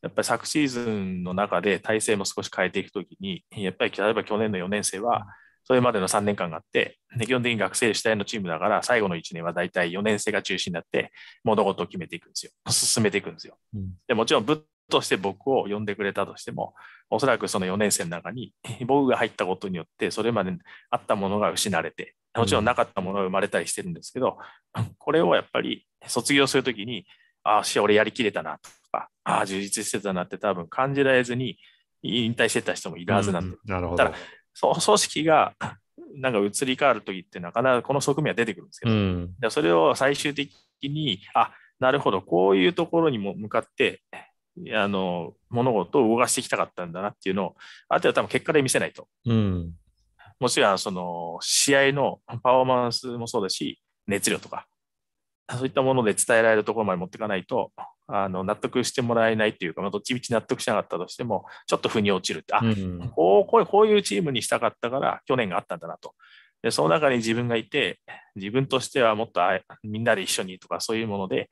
Speaker 2: やっぱり昨シーズンの中で体制も少し変えていくときに、やっぱり例えば去年の4年生は、それまでの3年間があって、基本的に学生主体のチームだから、最後の1年は大体4年生が中心になって、物事を決めていくんですよ。進めていくんですよ。でもちろん、として僕を呼んでくれたとしても、おそらくその4年生の中に、僕が入ったことによって、それまであったものが失われて、もちろんなかったものが生まれたりしてるんですけど、これをやっぱり卒業するときに、ああ、し、俺やりきれたなとか、ああ、充実してたなって多分感じられずに、引退してた人もいるはずなんで、うん、なるほどただそ、組織が なんか移り変わるときって、なかなかこの側面は出てくるんですけど、うん、それを最終的に、あなるほど、こういうところにも向かって、あの物事を動かしてきたかったんだなっていうのをあとは多分結果で見せないと、うん、もちろんその試合のパフォーマンスもそうだし熱量とかそういったもので伝えられるところまで持っていかないとあの納得してもらえないというか、まあ、どっちみち納得しなかったとしてもちょっと腑に落ちるってあ、うん、こうこうこういうチームにしたかったから去年があったんだなとでその中に自分がいて自分としてはもっとみんなで一緒にとかそういうもので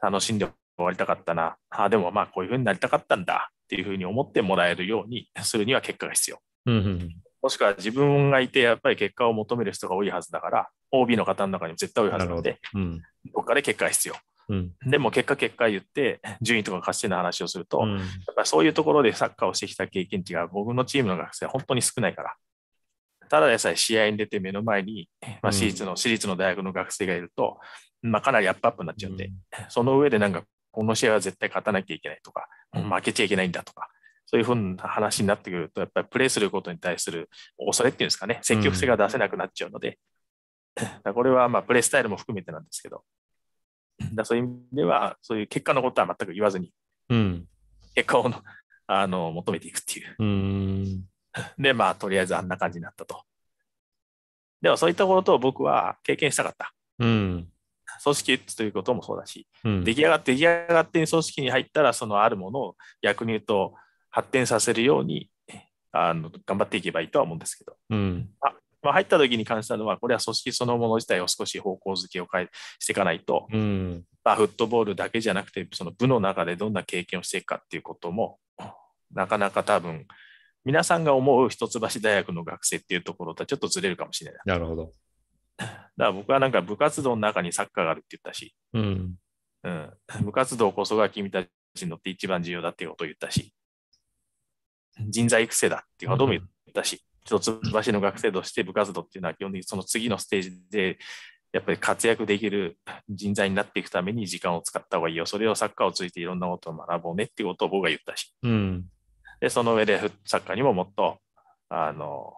Speaker 2: 楽しんで終わりたかったな、あでもまあこういうふうになりたかったんだっていうふうに思ってもらえるように するには結果が必要。うんうん、もしくは自分がいてやっぱり結果を求める人が多いはずだから OB の方の中にも絶対多いはずなので、うん、どっかで結果が必要。うん、でも結果結果言って順位とか勝ち点の話をすると、うん、やっぱりそういうところでサッカーをしてきた経験値が僕のチームの学生は本当に少ないからただでさえ試合に出て目の前に、まあ、私立の、私立の大学の学生がいると、まあ、かなりアップアップになっちゃって、その上でなんかこの試合は絶対勝たなきゃいけないとか、負けちゃいけないんだとか、そういうふうな話になってくると、やっぱりプレーすることに対する恐れっていうんですかね、積極性が出せなくなっちゃうので、うん、これはまあプレースタイルも含めてなんですけど、だそういう意味では、そういう結果のことは全く言わずに、うん、結果をあの求めていくってい
Speaker 4: う。う
Speaker 2: で、まあ、とりあえずあんな感じになったと。でも、そういったことを僕は経験したかった。うん、組織ということもそうだし、うん、出来上がって出来上がって組織に入ったらそのあるものを逆に言うと発展させるようにあの頑張っていけばいいとは思うんですけど、うんあまあ、入った時に関してはこれは組織そのもの自体を少し方向づけを変えしていかないと、うんまあ、フットボールだけじゃなくてその部の中でどんな経験をしていくかっていうこともなかなか多分皆さんが思う一橋大学の学生っていうところとはちょっとずれるかもしれない。なるほど。から僕はなんか部活動の中にサッカーがあるって言ったし、うん、うん、部活動こそが君たちにとって一番重要だっていうことを言ったし、人材育成だっていうことも言ったし、一橋の学生として部活動っていうのは基本的にその次のステージでやっぱり活躍できる人材になっていくために時間を使った方がいいよ。それをサッカーを通じていろんなことを学ぼうねっていうことを僕が言ったし。うん、で、その上でサッカーにももっと、あの、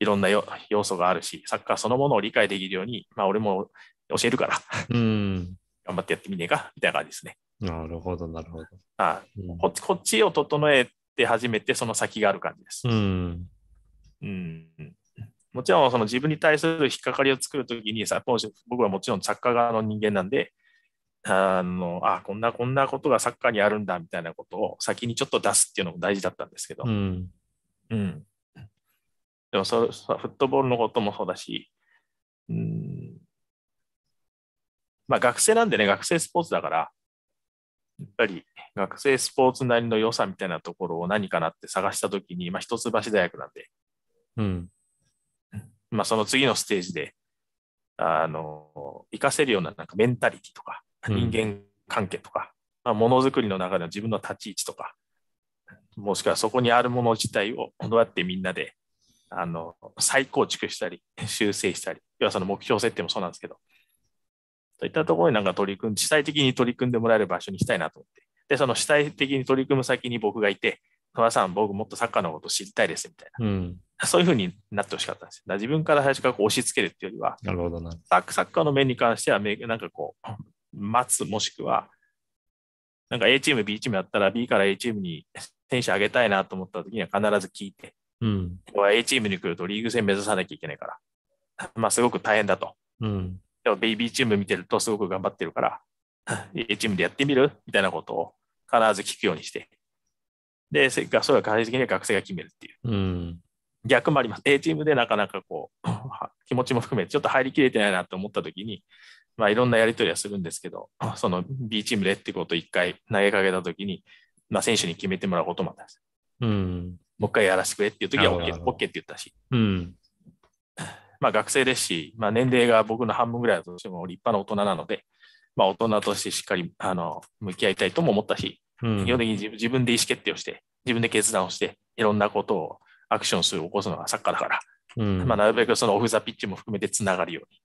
Speaker 2: いろんな要素があるし、サッカーそのものを理解できるように、まあ、俺も教えるから、
Speaker 4: う
Speaker 3: ん、
Speaker 2: 頑張ってやってみねえかみたいな感じですね。
Speaker 3: なるほど、なるほど。
Speaker 2: あこっちこっちを整えて初めて、その先がある感じ
Speaker 4: です。うん、うん
Speaker 2: もちろんその自分に対する引っかかりを作るときにさ、僕はもちろんサッカー側の人間なんで、あのあこんなこんなことがサッカーにあるんだみたいなことを先にちょっと出すっていうのも大事だったんですけど、う
Speaker 4: ん、うん、
Speaker 2: でもそフットボールのこともそうだし、うんまあ、学生なんでね、学生スポーツだから、やっぱり学生スポーツなりの良さみたいなところを何かなって探したときに、まあ、一橋大学なんで、うんまあ、その次のステージで、あの、活かせるようななんかメンタリティとか、人間関係とか、まあ、ものづくりの中での自分の立ち位置とか、もしくはそこにあるもの自体をどうやってみんなであの再構築したり、修正したり、要はその目標設定もそうなんですけど、といったところになんか取り組ん、主体的に取り組んでもらえる場所にしたいなと思って、で、その主体的に取り組む先に僕がいて、戸田さん、僕もっとサッカーのこと知りたいですみたいな、うん、そういうふうになってほしかったんですよ。自分から最初からこう押し付けるっていうよりは、なるほどなサッカーの面に関しては、なんかこう、待つ、もしくは、なんか A チーム、B チームやったら B から A チームに選手あげたいなと思った時には必ず聞いて、うん、A チームに来るとリーグ戦目指さなきゃいけないから、まあ、すごく大変だと。うん、でも B チーム見てるとすごく頑張ってるから、A チームでやってみるみたいなことを必ず聞くようにして、で、それが最終的には学生が決めるって
Speaker 4: いう。うん、
Speaker 2: 逆もあります。A チームでなかなかこう、気持ちも含めてちょっと入りきれてないなと思ったときに、まあ、いろんなやり取りはするんですけど、その B チームでってことを一回投げかけたときに、まあ、選手に決めてもらうこともあります。うんもう一回やらせてくれっていう時は OK, OK って言ったし。うん。まあ学生ですし、まあ年齢が僕の半分ぐらいだとしても立派な大人なので、まあ大人としてしっかり、あの、向き合いたいとも思ったし、うん、基本的に自分で意思決定をして、自分で決断をして、いろんなことをアクションする、起こすのがサッカーだから、うん、まあなるべくそのオフ・ザ・ピッチも含めてつながるように、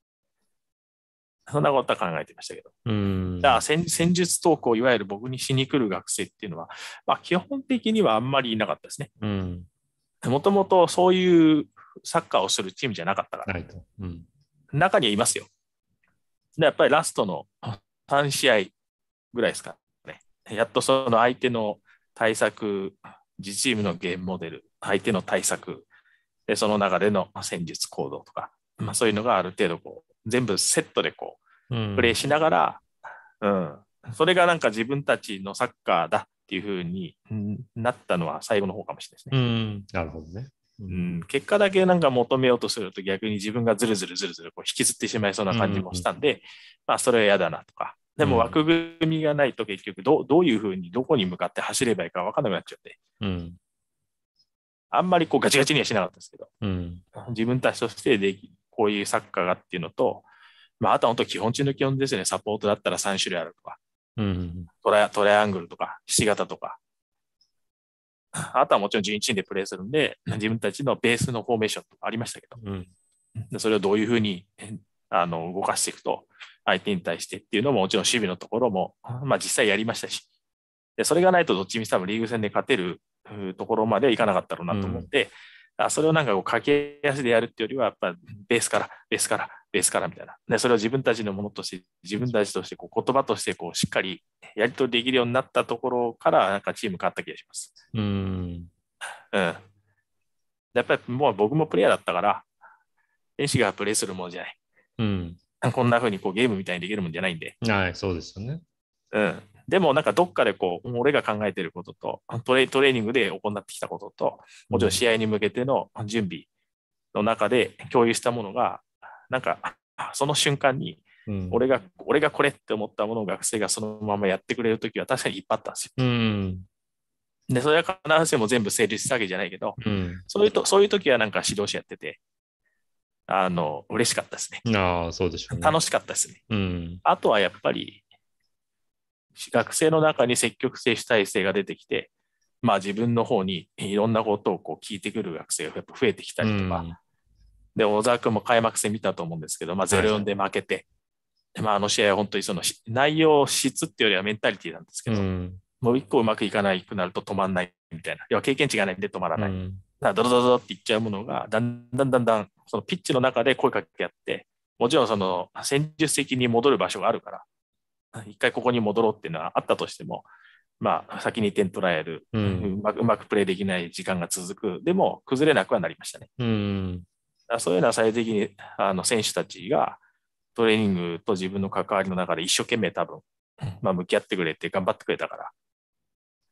Speaker 2: そんなことは考えてましたけど。
Speaker 4: うん。だか
Speaker 2: ら戦術投稿、いわゆる僕にしに来る学生っていうのは、まあ、基本的にはあんまりいなかったですね。うん。もともとそういうサッカーをするチームじゃなかったから。うん、中にはいますよ。で、やっぱりラストの3試合ぐらいですかね。やっとその相手の対策、自チームのゲームモデル、相手の対策、でその中での戦術行動とか、まあ、そういうのがある程度こう、全部セットでこう、プレーしながら、うん、うん、それがなんか自分たちのサッカーだっていうふうになったのは最後の方かもしれないですね。うん、なるほどね。うん、結果だけなんか求めようとすると逆に自分がずるずるずるずるこう引きずってしまいそうな感じもしたんで、うん、まあそれは嫌だなとか、でも枠組みがないと結局どどういうふうにどこに向かって走ればいいか分からなくなっちゃって、うん、あんまりこうガチガチにはしなかったですけど、うん、自分たちとしてできこういうサッカーがっていうのと、まあ、あとは本当基本中の基本ですよね。サポートだったら3種類あるとか、うん、トラトライアングルとか、ひし形とか。あとはもちろん11人でプレーするんで、自分たちのベースのフォーメーションとかありましたけ
Speaker 5: ど、う
Speaker 2: ん、それをどういうふうにあの動かしていくと、相手に対してっていうのももちろん守備のところも、まあ、実際やりましたし、でそれがないとどっちみち多分リーグ戦で勝てるところまでいかなかったろうなと思って、うんあそれをなんかこう駆け足でやるっていうよりは、やっぱベースから、ベースから、ベースからみたいな。で、それを自分たちのものとして、自分たちとしてこう言葉としてこうしっかりやり取りできるようになったところから、なんかチーム変わった気がします。
Speaker 4: うん。うん。
Speaker 2: やっぱりもう僕もプレイヤーだったから、選手がプレイするものじゃない。うん。こんな風にこうゲームみたいにできるもんじゃないんで。
Speaker 3: はい、そうですよね。
Speaker 2: うん。でもなんかどっかでこう、俺が考えてることと、トレトレーニングで行ってきたことと、もちろん試合に向けての準備の中で共有したものが、なんかその瞬間に、俺が、俺がこれって思ったものを学生がそのままやってくれるときは確かにいっぱいあったんですよ。
Speaker 4: うん、
Speaker 2: で、それは必ずしも全部成立したわけじゃないけど、うん、そういうと、そういう時はなんか指導者やってて、あの、嬉しかったです
Speaker 4: ね。ああ、そうでしょう、ね、
Speaker 2: 楽しかったですね。うん、あとはやっぱり、学生の中に積極性主体性が出てきて、まあ、自分の方にいろんなことをこう聞いてくる学生がやっぱ増えてき
Speaker 4: たりとか、うん、
Speaker 2: で小沢君も開幕戦見たと思うんですけど、まあ、0-4で負けて、はい、まあ、あの試合は本当にその内容質っていうよりはメンタリティーなんで
Speaker 4: すけど、うん、
Speaker 2: もう一個うまくいかないくなると止まらないみたいな要は経験値がないんで止まらない、うん、だドロドロドロっていっちゃうものがだんだんだんだんそのピッチの中で声かけ合ってもちろんその戦術的に戻る場所があるから 一回ここに戻ろうっていうのはあったとしても、まあ、先に点取られる、うん、うまくプレーできない時間が続く、でも崩れなくはなりましたね。
Speaker 4: うん、
Speaker 2: そういうのは最適にあの選手たちがトレーニングと自分の関わりの中で一生懸命多分、まあ、向き合ってくれて頑張ってくれたから、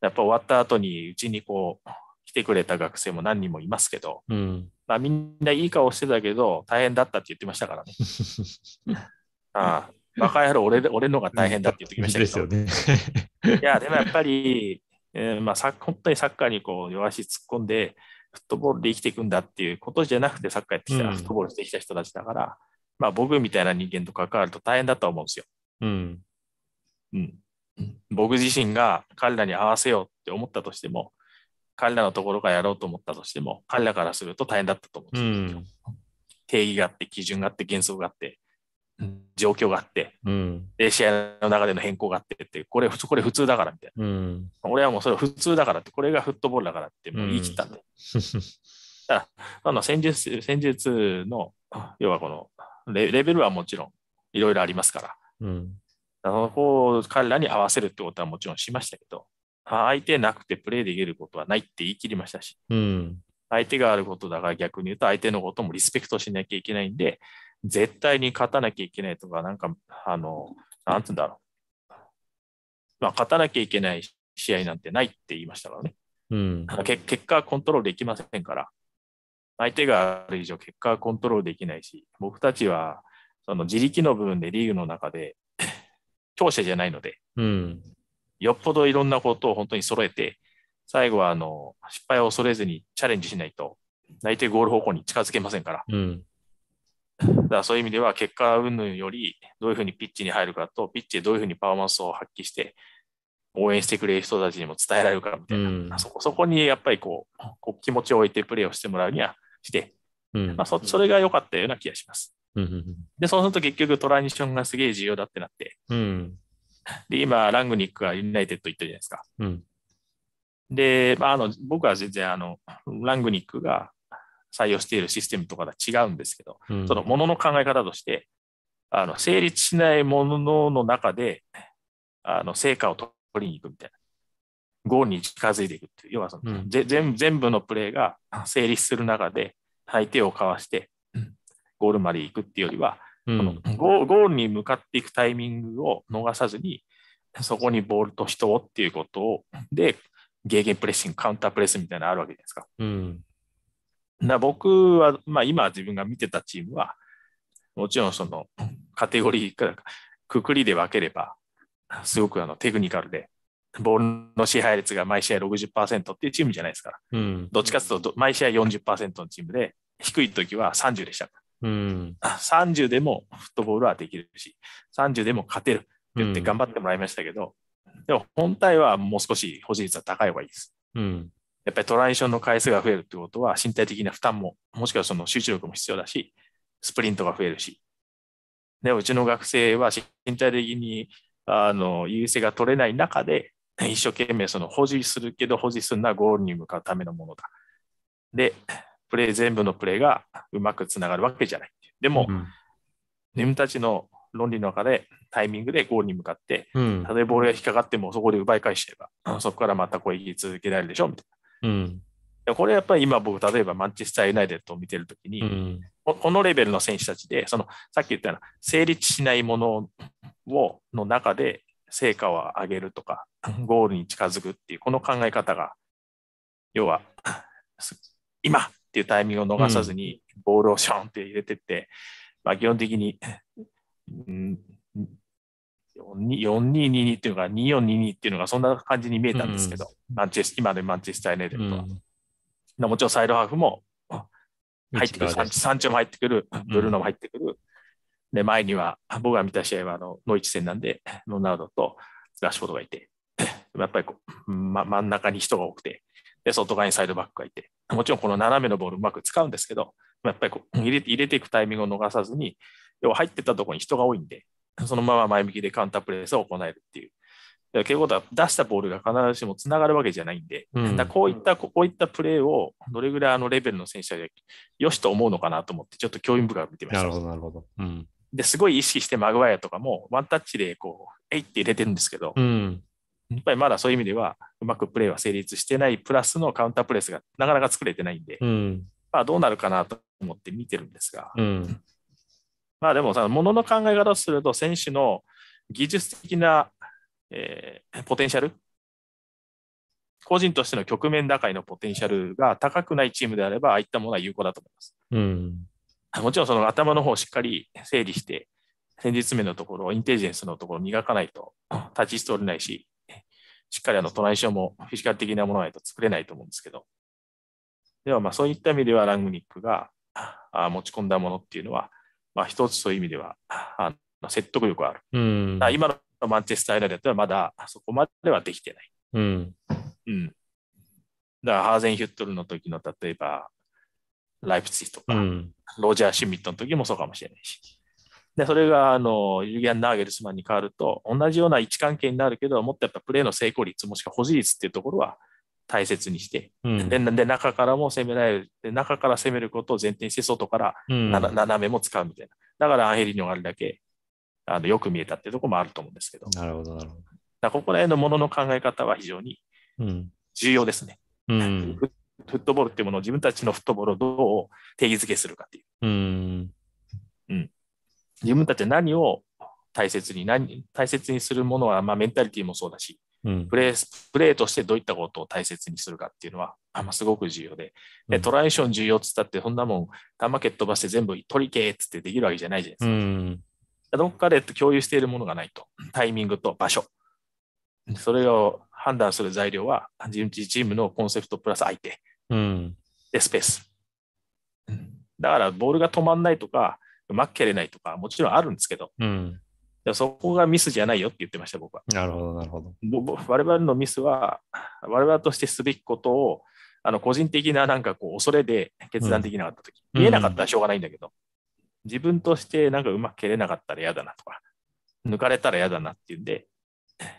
Speaker 2: やっぱ終わった後にうちにこう来てくれた学生も何人もいますけど、うん、まあ、みんないい顔してたけど大変だったって言ってましたから
Speaker 4: ね。あ
Speaker 2: あバカ野郎、俺俺のが大変だって言ってきま
Speaker 3: したけど。でね。
Speaker 2: いや、でもやっぱり、えー、まあ、本当にサッカーにこう弱し突っ込んで、フットボールで生きていくんだっていうことじゃなくて、サッカーやってきた、フットボールしてきた人たちだから、まあ、僕みたいな人間と関わると大変だと思うんですよ。
Speaker 4: うん。う
Speaker 2: ん。僕自身が彼らに合わせようって思ったとしても、彼らのところからやろうと思ったとしても、彼らからすると大変だったと思
Speaker 4: うんですよ。うん、
Speaker 2: 定義があって、基準があって、原則があって、状況があって、うん、試合の中での変更があってってこれこれ普通だからみたいな、うん、俺はもうそれ普通だからってこれがフットボールだからってもう言い切ったんで、う ん、戦術戦術の要はこのレベルはもちろんいろいろありますから、うん、そ彼らに合わせるってことはもちろんしましたけど相手なくてプレーできることはないって言い切りましたし、うん、相手があることだから逆に言うと相手のこともリスペクトしなきゃいけないんで絶対に勝たなきゃいけないとか、なんか、あの、なんつうんだろう。まあ、勝たなきゃいけない試合なんてないって言いましたからね。うん、結果はコントロールできませんから、相手がある以上、結果はコントロールできないし、僕たちはその自力の部分でリーグの中で 強者じゃないので、うん、よっぽどいろんなことを本当に揃えて、最後はあの失敗を恐れずにチャレンジしないと、大体ゴール方向に近づけませんから、だからそういう意味では結果云々よりどういうふうにピッチに入るかと、ピッチでどういうふうにパフォーマンスを発揮して応援してくれる人たちにも伝えられるか
Speaker 4: みたいな、うん、そ
Speaker 2: こそこにやっぱりこうこう気持ちを置いてプレーをしてもらうにはして、うんまあそ、それが良かったような気がします。うん、で、そうすると結局トランジションがすげえ重要だってなって、うん、で今、ラングニックがユナイテッド行ってるじゃないですか。うん、で、まあ、あの僕は全然あのラングニックが採用しているシステムとかとは違うんですけど、うん、そのものの考え方として、あの成立しないものの中で、あの成果を取りに行くみたいな。ゴールに近づいていくっていう、要はその、うん、全部のプレーが 成立する中で、相手をかわして、ゴールまで行くっていうよりは、うん、このゴールに向かっていくタイミングを逃さずに、そこにボールと人をっていうことを、で、ゲーゲンプレッシング、カウンタープレスみたいなのあるわけじゃないですか。うん、な僕は、まあ、今自分が見てたチームは、もちろんそのカテゴリーからくくりで分ければ、すごくあのテクニカルで、ボールの支配率が毎試合60%っていうチームじゃないですから、うん、どっちかというと毎試合40%のチームで、低い時は30でした。うん、30でもフットボールはできるし、30でも勝てるって言って頑張ってもらいましたけど、うん、でも本体はもう少し保持率は高い方がいいです。うん、やっぱりトライションの回数が増えるってことは、身体的な負担も、もしくはその集中力も必要だし、スプリントが増えるし。で、うちの学生は身体的にあの優位性が取れない中で、一生懸命その保持するけど、保持するのはゴールに向かうためのものだ。で、プレー全部のプレーがうまくつながるわけじゃない。でも、うん、自分たちの論理の中でタイミングでゴールに向かって、う、と、えボールが引っかかってもそこで奪い返してれば、そこからまた攻撃続けられるでしょみたいな。うん、これやっぱり今僕、例えばマンチェスター・ユナイテッドを見てるときに、うん、このレベルの選手たちで、そのさっき言ったような成立しないものをの中で成果を上げるとか、ゴールに近づくっていう、この考え方が、要は、今っていうタイミングを逃さずに、ボールをションって入れてって、まあ、基本的に、うん、4222っていうのが2422っていうのがそんな感じに見えたんですけど、うん、マンチェス今のマンチェスター・エネルテは。もちろんサイドハーフも入ってくる、サンチョも入ってくる、ブルーノも入ってくる。うん、で、前には、僕が見た試合はあのノイチ戦なんで、ロナウドとラッシュフォードがいて、やっぱりこう、ま、真ん中に人が多くて、で外側にサイドバックがいて、もちろんこの斜めのボールうまく使うんですけど、やっぱりこう入れ入れていくタイミングを逃さずに、要は入ってたところに人が多いんで、そのまま前向きでカウンタープレスを行えるっていう。ということは出したボールが必ずしもつながるわけじゃないんで、うん、だこういったこういったプレーをどれぐらいあのレベルの選手は、よしと思うのかなと思って、ちょっと教員部が見てました。なるほど、なるほど。うん、ですごい意識してマグワイアとかもワンタッチでこう、えいって入れてるんですけど、うん、やっぱりまだそういう意味ではうまくプレーは成立してない、プラスのカウンタープレスがなかなか作れてないんで、うん、まあ、どうなるかなと思って見てるんですが。うまあでもさ、ものの考え方をすると、選手の技術的な、えー、ポテンシャル、個人としての局面打開のポテンシャルが高くないチームであれば、ああいったものは有効だと思います。うん、もちろん、その頭の方をしっかり整理して、戦術面のところ、インテリジェンスのところを磨かないと、立ち取れないし、しっかりあのトライションもフィジカル的なものないと作れないと思うんですけど、ではまあそういった意味ではラングニックが持ち込んだものっていうのは、まあ、一つそういう意味ではあの説得力ある。うん、今のマンチェスター・ユナイテッドはまだそこまではできてない。
Speaker 4: うん、
Speaker 5: うん、だか
Speaker 2: らハーゼン・ヒュットルの時の例えばライプツィとか、うん、ロジャー・シュミットの時もそうかもしれないし。でそれがあのユリアン・ナーゲルスマンに変わると同じような位置関係になるけどもっとやっぱプレーの成功率もしくは保持率っていうところは大切にして、うん、でで中からも攻められるで中から攻めることを前提にして外から、うん、斜めも使うみたいなだからアンヘリーニョがあれだけあのよく見えたっていうところもあると思うんですけどなるほどなるほどここら辺のものの考え方は非常に重要ですね、
Speaker 4: うん、フ
Speaker 2: ットボールっていうものを自分たちのフットボールをどう定義づけするかってい
Speaker 4: う、うんう
Speaker 2: ん、自分たちは何を大切に何大切にするものは、まあ、メンタリティーもそうだしプレープレーとしてどういったことを大切にするかっていうのは、ますごく重要ででトライション重要っつったってそんなもん玉蹴っ飛ばして全部取りけっつってできるわけじゃないじゃ
Speaker 4: ないですか、うん、
Speaker 2: どっかで共有しているものがないとタイミングと場所それを判断する材料はチームのコンセプトプラス相手、うん、でスペースだからボールが止まんないとかうまく蹴れないとかもちろんあるんですけど、うんでもそこがミスじゃないよって言ってました、僕は。
Speaker 3: なるほど、なるほど。
Speaker 2: 我々のミスは、我々としてすべきことを、あの個人的ななんかこう恐れで決断できなかったとき、うん、見えなかったらしょうがないんだけど、うん、自分としてなんかうまく蹴れなかったら嫌だなとか、抜かれたら嫌だなっていうんで、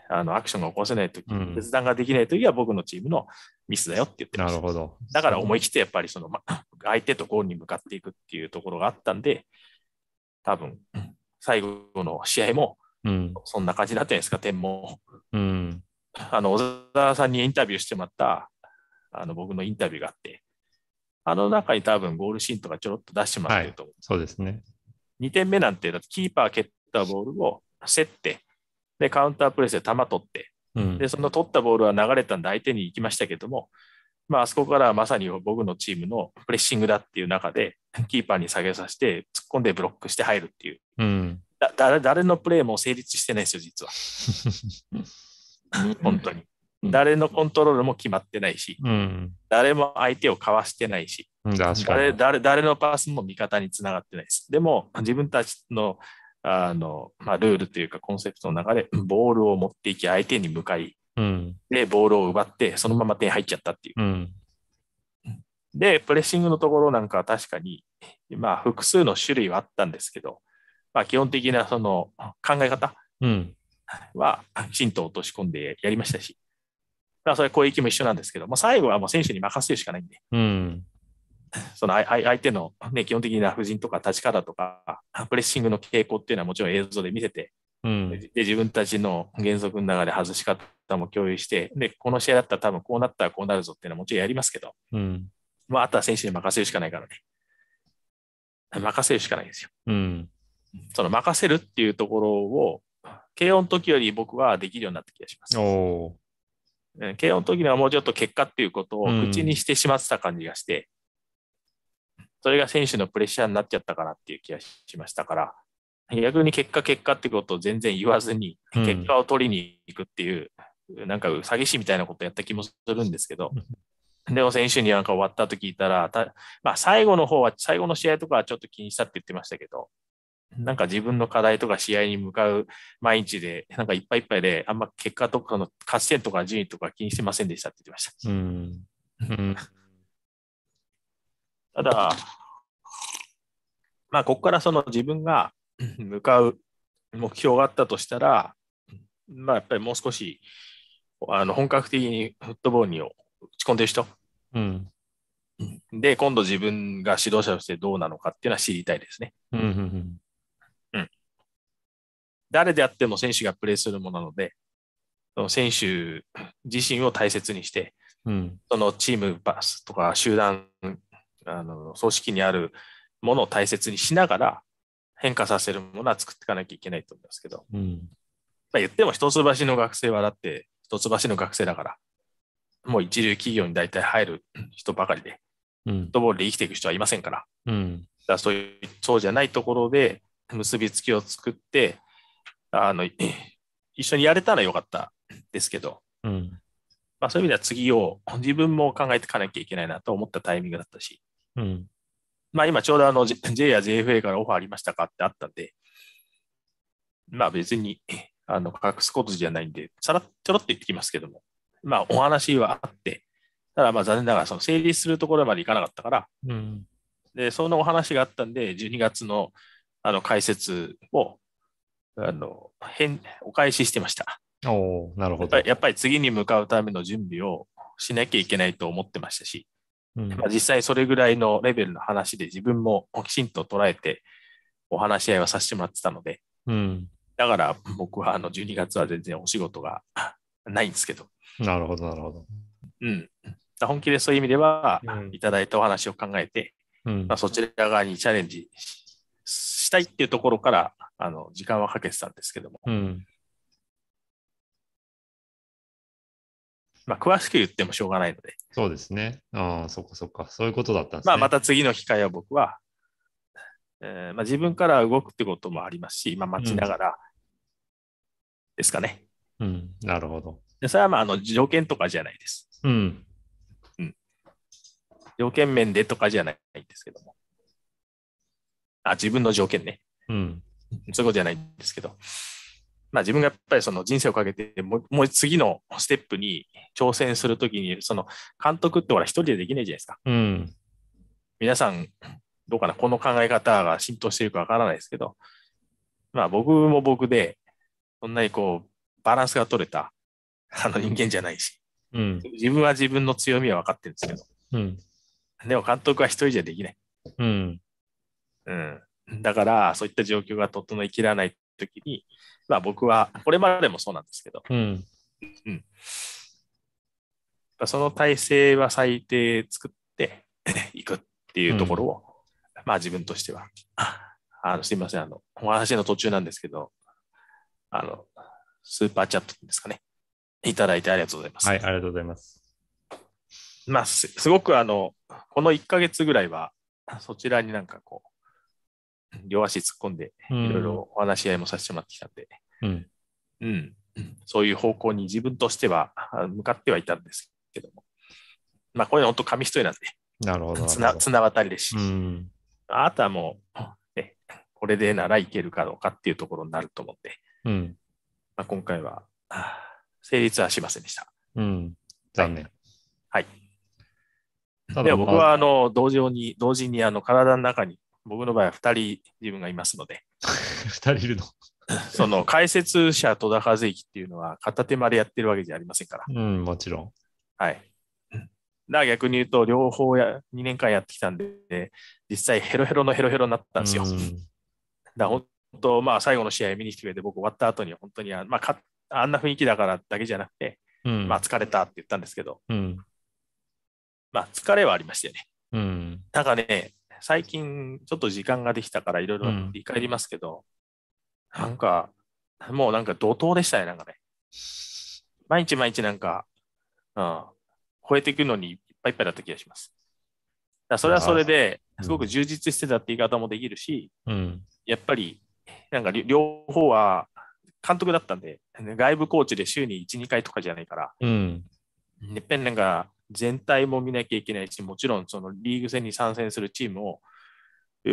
Speaker 2: あのアクションが起こせないとき、決断ができないときは僕のチームの
Speaker 3: ミスだよって言ってました。なるほど。だから思い切
Speaker 2: ってやっぱりその、ま、相手とゴールに向かっていくっていうところがあったんで、多分最後の試合も、そんな感じになってるんですか、点も。あの小沢さんにインタビューしてもらったあの僕のインタビューがあって、あの中に多分ゴールシーンとかちょろっと出してもらってると思う、はい、そうですね。2点目なんて、だってキーパー蹴ったボールを競って、で、カウンタープレスで球取って、で、その取ったボールは流れたんで相手に行きましたけども、まあ、あそこからまさに僕のチームのプレッシングだっていう中で、キーパーに下げさせて、突っ込んでブロックして入るっていう、うん、だ誰のプレーも成立してないですよ、実は。本当に。誰のコントロールも決まってないし、うん、誰も相手をかわしてないし、誰誰誰のパスも味方につながってないです。でも、自分たちのあの、まあ、ルールというかコンセプトの中で、ボールを持っていき、相手に向かい、うん、で、ボールを奪って、そのまま点入っちゃったっていう。うん、で、プレッシングのところなんかは確かに、まあ、複数の種類はあったんですけど、まあ、基本的なその考え方はきちんと落とし込んでやりましたし、まあ、それ攻撃も一緒なんですけど、まあ、最後はもう選手に任せるしかないんで、うん、その相手の、ね、基本的な布陣とか立ち方とか、プレッシングの傾向っていうのはもちろん映像で見せて、うん、で自分たちの原則の中で外し方も共有してで、この試合だったら多分こうなったらこうなるぞっていうのはもちろんやりますけど、うんまあ、あとは選手に任せるしかないからね。任せるしかないですよ。うんその任せるっていうところを、軽音の時より僕はできるようになった気がしま
Speaker 4: す。慶
Speaker 2: 軽音の時にはもうちょっと結果っていうことを口にしてしまってた感じがして、うん、それが選手のプレッシャーになっちゃったかなっていう気がしましたから、逆に結果結果ってことを全然言わずに、結果を取りに行くっていう、うん、なんか詐欺師みたいなことやった気もするんですけど、でも選手になんか終わったと聞いたら、たまあ、最後の方は、最後の試合とかはちょっと気にしたって言ってましたけど、なんか自分の課題とか試合に向かう毎日で、なんかいっぱいいっぱいで、あんま結果とかの勝ち点とか順位とか気にしてませんでしたって言ってま
Speaker 5: した。うん、
Speaker 2: ただ、まあ、ここからその自分が向かう目標があったとしたら、まあ、やっぱりもう少し、あの本格的にフットボールに打ち込んでる人、うん、で今度自分が指導者としてどうなのかっていうのは知りたいですね。
Speaker 4: うんうんうん
Speaker 2: 誰であっても選手がプレーするものなので、その選手自身を大切にして、うん、そのチームバスとか集団あの組織にあるものを大切にしながら変化させるものは作っていかなきゃいけないと思いますけど、うん、まあ、言っても一橋の学生はだって一橋の学生だからもう一流企業に大体入る人ばかりで、うん、フットボールで生きていく人はいませんから,、うん、だそういうそうじゃないところで結びつきを作ってあの、一緒にやれたらよかったですけど、うん、まあ、そういう意味では次を自分も考えていかなきゃいけないなと思ったタイミングだったし、うん、まあ、今ちょうどあの J や JFA からオファーありましたかってあったんで、まあ別にあの隠すことじゃないんで、さらちょろっと言ってきますけども、まあお話はあって、ただまあ残念ながらその成立するところまでいかなかったから、うん、でそのお話があったんで、12月のあの解説をあの変、お返ししてました。
Speaker 3: おなるほ
Speaker 2: どやっぱり次に向かうための準備をしなきゃいけないと思ってましたし、うん、実際それぐらいのレベルの話で自分もきちんと捉えてお話し合いはさせてもらってたので、うん、だから僕はあの12月は全然お仕事がないんですけど。
Speaker 3: なるほど、なるほど。
Speaker 2: うん、本気でそういう意味では、うん、いただいたお話を考えて、うん、まあ、そちら側にチャレンジしたいっていうところからあの、時間はかけてたんですけども。
Speaker 4: うん、
Speaker 3: まあ、詳しく言ってもしょうがないので。そうですね。ああ、そっかそっか。そういうことだったんですね。まあ、また次の機会は僕は、えー、まあ、自分から動くってこともありますし、今待ちながら
Speaker 4: ですかね。うん、うん、
Speaker 3: なる
Speaker 2: ほど。でそれはまああの条件とかじゃないです。
Speaker 4: うん。うん。
Speaker 2: 条件面でとかじゃないんですけども。あ、自分の条件ね。うん。そういうことじゃないんですけど、まあ、自分がやっぱりその人生をかけてもう次のステップに挑戦するときにその監督ってほら一人でできないじゃないですか。うん、皆さんどうかなこの考え方が浸透しているかわからないですけど、まあ、僕も僕でそんなにこうバランスが取れたあの人間じゃないし、うん、自分は自分の強みは分かってるんですけど、うん、でも監督は一人じゃできない。うん、うんだから、そういった状況が整いきらないときに、まあ僕は、これまでもそうなんですけど、
Speaker 4: うん。うん、
Speaker 2: その体制は最低作ってい くっていうところを、うん、まあ自分としては、あのすみません、あの、お話の途中なんですけど、あの、スーパーチャットですかね。いただいてありがとうございます。はい、ありがとうございます。まあ、すごくあの、この1ヶ月ぐらいは、そちらになんかこう、両足突っ込んで、いろいろお話し合いもさせてもらってきたんで、うん、うん、そういう方向に自分としては向かってはいたんですけども、まあ、これ本当紙一重なんで、
Speaker 4: なるほど綱
Speaker 2: 綱渡りですし、うん、あとはもう、ね、これでならいけるかどうかっていうところになると思って、うん、まあ、今回は成立はしませんでした。うん、残念。はい。はい、では僕はあの同時に同時にあの体の中に僕の場合は2人自分がいますので。
Speaker 3: 2 人いるの そ
Speaker 2: の解説者戸田和之っていうのは片手間でやってるわけじゃありませんから。
Speaker 3: うん、もちろん。
Speaker 2: はい。だから逆に言うと、両方や2年間やってきたんで、実際ヘロヘロのヘロヘロになっ
Speaker 4: たんですよ。うん、
Speaker 2: だ本当、まあ最後の試合見に来てくれて、僕終わった後に本当にあ、まあか、あんな雰囲気だからだけじゃなくて、うん、まあ疲れたって言ったんですけど、うん、まあ疲れはありましたよね。うん、なんかね、最近ちょっと時間ができたからいろいろ振り返りますけど、うん、なんか、もうなんか怒涛でしたね、なんかね。毎日毎日なんか、うん、超えていくのにいっぱいいっぱいだった気がします。だそれはそれで、すごく充実してたって言い方もできるし、うん、やっぱり、なんか両方は、監督だったんで、外部コーチで週に1、2回とかじゃないから、うん、いっぺんなんか、全体も見なきゃいけないし、もちろんそのリーグ戦に参戦するチームを、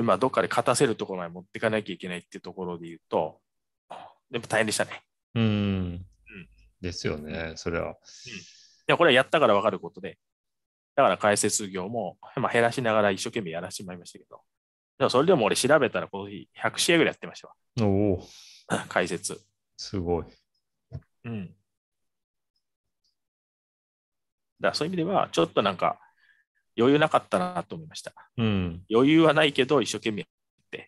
Speaker 2: まあ、どっかで勝たせるところまで持っていかなきゃいけないっていうところで言うと、でも大変でしたね。
Speaker 5: うんう
Speaker 3: ん、ですよね、それは。うん、い
Speaker 2: や、これはやったから分かることで、だから解説業も、まあ、減らしながら一生懸命やらしてしまいましたけど、でもそれでも俺調べたらこの日100試合ぐらいやってましたわ。
Speaker 4: おお。解説。すご
Speaker 3: い。
Speaker 5: うん。
Speaker 2: だそういう意味では、ちょっとなんか、余裕なかったなと思いました。うん、余裕はないけど、一生懸命やって。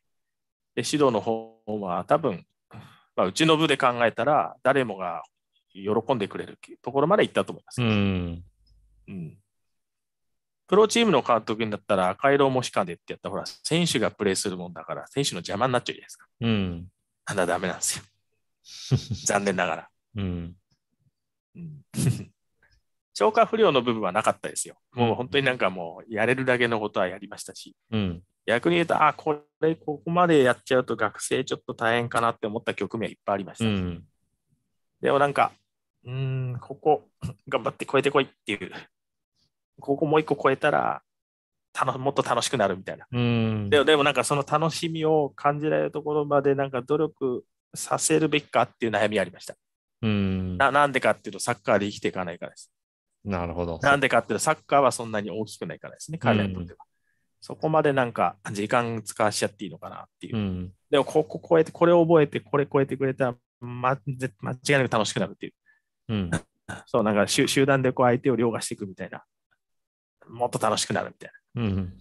Speaker 2: で、指導の方は多分、まあ、うちの部で考えたら、誰もが喜んでくれるところまで行ったと思い
Speaker 4: ます、うん、うん、
Speaker 2: プロチームの監督になったら、赤色もしかでってやったほら、選手がプレーするもんだから、選手の邪魔になっちゃうじゃないですか。うん、なんだ、ダメなんですよ。残念ながら。うん消化不良の部分はなかったですよ。もう本当になんかもうやれるだけのことはやりましたし、うん、逆に言うと、あ、これ、ここまでやっちゃうと学生ちょっと大変かなって思った局面はいっぱいありました。うん、でもなんか、うん、ここ頑張って超えてこいっていう、ここもう一個超えたら、もっと楽しくなるみたいな。うんでもなんかその楽しみを感じられるところまでなんか努力させるべきかっていう悩みありました。うんななんでかっていうとサッカーで生きていかないからです。
Speaker 3: なるほど。なんで
Speaker 2: かっていうと、サッカーはそんなに大きくないからですね、彼らにとっては。うん、そこまでなんか、時間使わしちゃっていいのかなっていう。うん、でも、ここ超えて、これ覚えて、これ超えてくれたら、ま、間違いなく楽しくなるっていう。
Speaker 4: うん、
Speaker 2: そう、なんか集団でこう相手を凌駕していくみたいな。もっと楽しくなるみたいな。うん、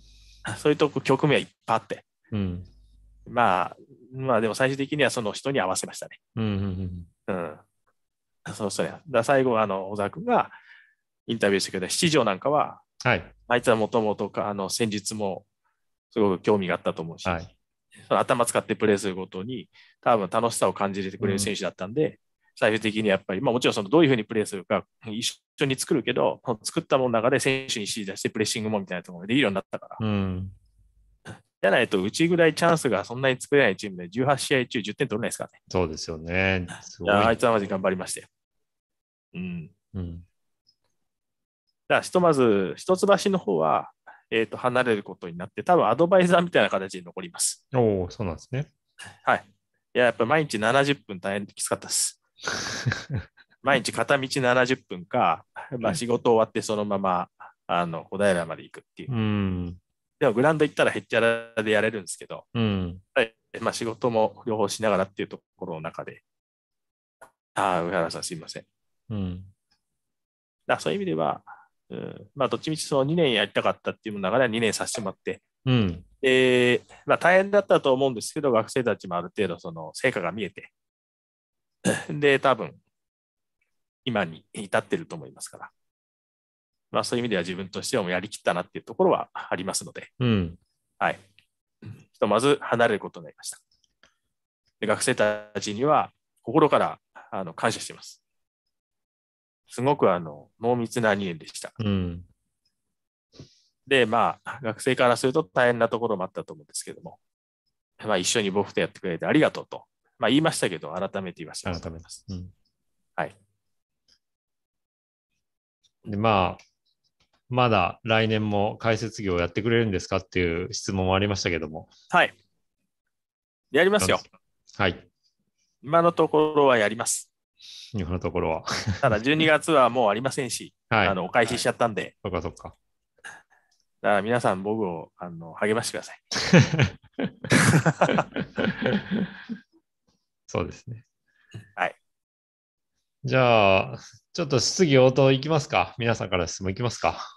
Speaker 2: そういうとこ、局面はいっぱいあって。うん、まあ、まあでも最終的にはその人に合わせましたね。
Speaker 4: うん、
Speaker 2: うん、そうそうや。だ最後はあの小沢君がインタビューしてくれた七条なんかは、はい、あいつはもともとあの戦術もすごく興味があったと思うし、はい、頭使ってプレーすることに多分楽しさを感じてくれる選手だったんで、うん、最終的にやっぱり、まあ、もちろんそのどういうふうにプレーするか一緒に作るけど作ったものの中で選手に指示出してプレッシングもみたいなところでできるようになったから。うんじゃないと、うちぐらいチャンスがそんなに作れないチームで、18試合中10点取れないですからね。
Speaker 3: そうですよね。いあい
Speaker 2: つはまず頑張りましたよ。うん。うん、らひとまず一橋の方は、えー、と離れることになって、多分アドバイザーみたいな形に残ります。
Speaker 3: おお、そうなんですね。
Speaker 2: はい。いや、やっぱ毎日70分大変できつかったです。毎日片道70分か、まあ、仕事終わってそのまま、あの小平まで行くって
Speaker 4: いう。うん
Speaker 2: でもグラウンド行ったらへっちゃらでやれるんですけど、うんまあ、仕事も両方しながらっていうところの中で、ああ、上原さんすいません。うん、だそういう意味では、うん、まあ、どっちみちその2年やりたかったっていう流れは2年させてもらって、うん、で、まあ、大変だったと思うんですけど、学生たちもある程度その成果が見えて、で、多分、今に至ってると思いますから、まあ、そういう意味では自分としてはもうやりきったなっていうところはありますので、うん、はい。ひとまず離れることになりました。で学生たちには心からあの感謝しています。すごくあの濃密な2年でした。うん、で、まあ、学生からすると大変なところもあったと思うんですけども、まあ、一緒に僕とやってくれてありがとうと、まあ、言いましたけど、改めて言いました。改め
Speaker 3: ます。うん、はい。で、まあ、まだ来年も解説業をやってくれるんですかっていう質問もありましたけども。はい。やりますよ。はい。今
Speaker 2: のところはやります。
Speaker 3: 今のところは。
Speaker 2: ただ12月はもうありませんし、はい、あのお返ししちゃったんで。はい、そっかそっか。だから皆さん僕をあの励ましてください。
Speaker 3: そうですね。はい。じゃあ、ちょっと質疑応答いきますか。皆さんから質問いきますか。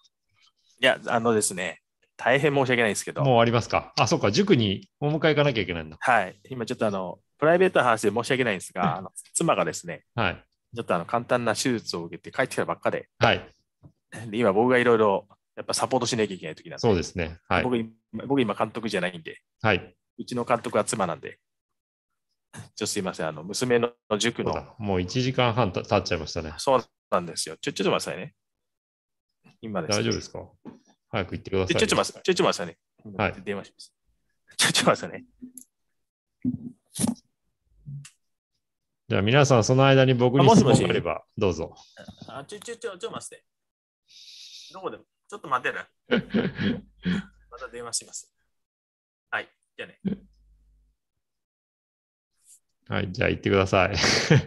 Speaker 2: いや、あのですね、大変申し訳ないですけど。も
Speaker 3: うありますか。あ、そうか、塾にお迎え行かなきゃいけないの。
Speaker 2: はい。今ちょっとあの、プライベートの話で申し訳ないんですが、あの妻がですね、はい。ちょっとあの簡単な手術を受けて帰ってきたばっかで、はい。で今、僕がいろいろやっぱサポートしなきゃいけない時なんで、そう
Speaker 3: ですね。はい。僕、
Speaker 2: 僕今、監督じゃないんで、はい。うちの監督は妻なんで、ちょっとすいません、あの娘の塾の。
Speaker 3: もう1時間半経っちゃいましたね。
Speaker 2: そうなんですよ。ちょ、ちょっと待ってくださいね。今です、ね、大丈夫で
Speaker 3: すか早く行ってください。ちょ、ちょ、まさ、ち
Speaker 2: ょ、ちょ、まさね。はい。電話します。ちょ、ちょ、まさね。
Speaker 3: じゃあ皆さん、その間に僕に質問があれば、
Speaker 4: どうぞ。
Speaker 2: あ、ちょ、ちょ、ちょ、ちょ、待って。どこでも。ちょっと待てな。また電話します。はい、じゃあね。
Speaker 4: はい、じゃあ行ってください。すみ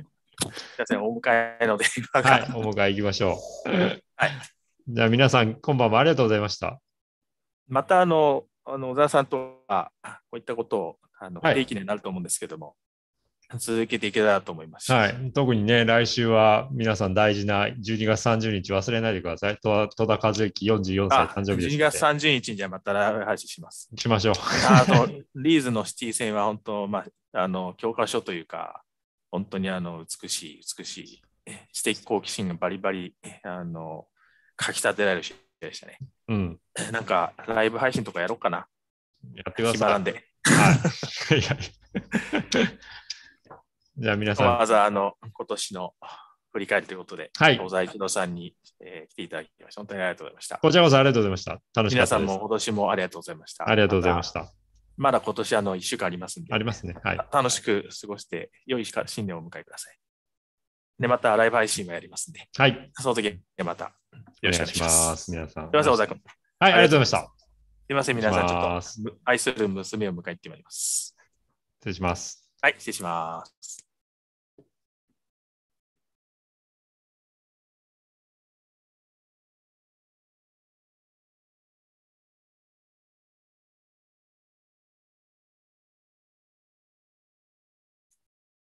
Speaker 2: ません、お迎えの電はい、お
Speaker 3: 迎え行きましょう。はい。じゃあ皆さん、今晩もありがとうございました。
Speaker 2: また、あの、あの小沢さんとは、こういったことをあの、はい、定期になると思うんですけども、続けていけたらと思います。は
Speaker 3: い。特にね、来週は皆さん大事な12月30日忘れないでください。戸田和幸44歳誕生日です。12月
Speaker 2: 30日にじゃまたライブ配信します。
Speaker 3: しましょう。あの
Speaker 2: リーズのシティ戦は本当、まあ、あの、教科書というか、本当にあの、美しい、美しい、知的好奇心がバリバリ、あの、かきたてられる試合でしたね。うん。なんか、ライブ配信とかやろうかな。やってください。暇なんで。
Speaker 3: はい。じゃあ皆さん。わ
Speaker 2: ざあの、今年の振り返りということで、はい、小沢一郎さんに、えー、来ていただきまして、本当にありがとうございました。こち
Speaker 3: らこそありがとうございました。楽しみで皆さんも今
Speaker 2: 年もありがとうございました。ありがとうございました。まだ今年あの1週間ありますん
Speaker 3: で、ありますね。はい、
Speaker 2: 楽しく過ごして、良い新年をお迎えください。で、またライブ配信もやりますんで。はい。その時またよろしくお願いします。
Speaker 4: ます皆さん。すみ
Speaker 2: ません、小沢君。はい、ありがとうございました。すみません、皆さん、ちょっと愛する娘を迎えてまいりま
Speaker 1: す。
Speaker 3: 失礼します。
Speaker 1: はい、失礼します。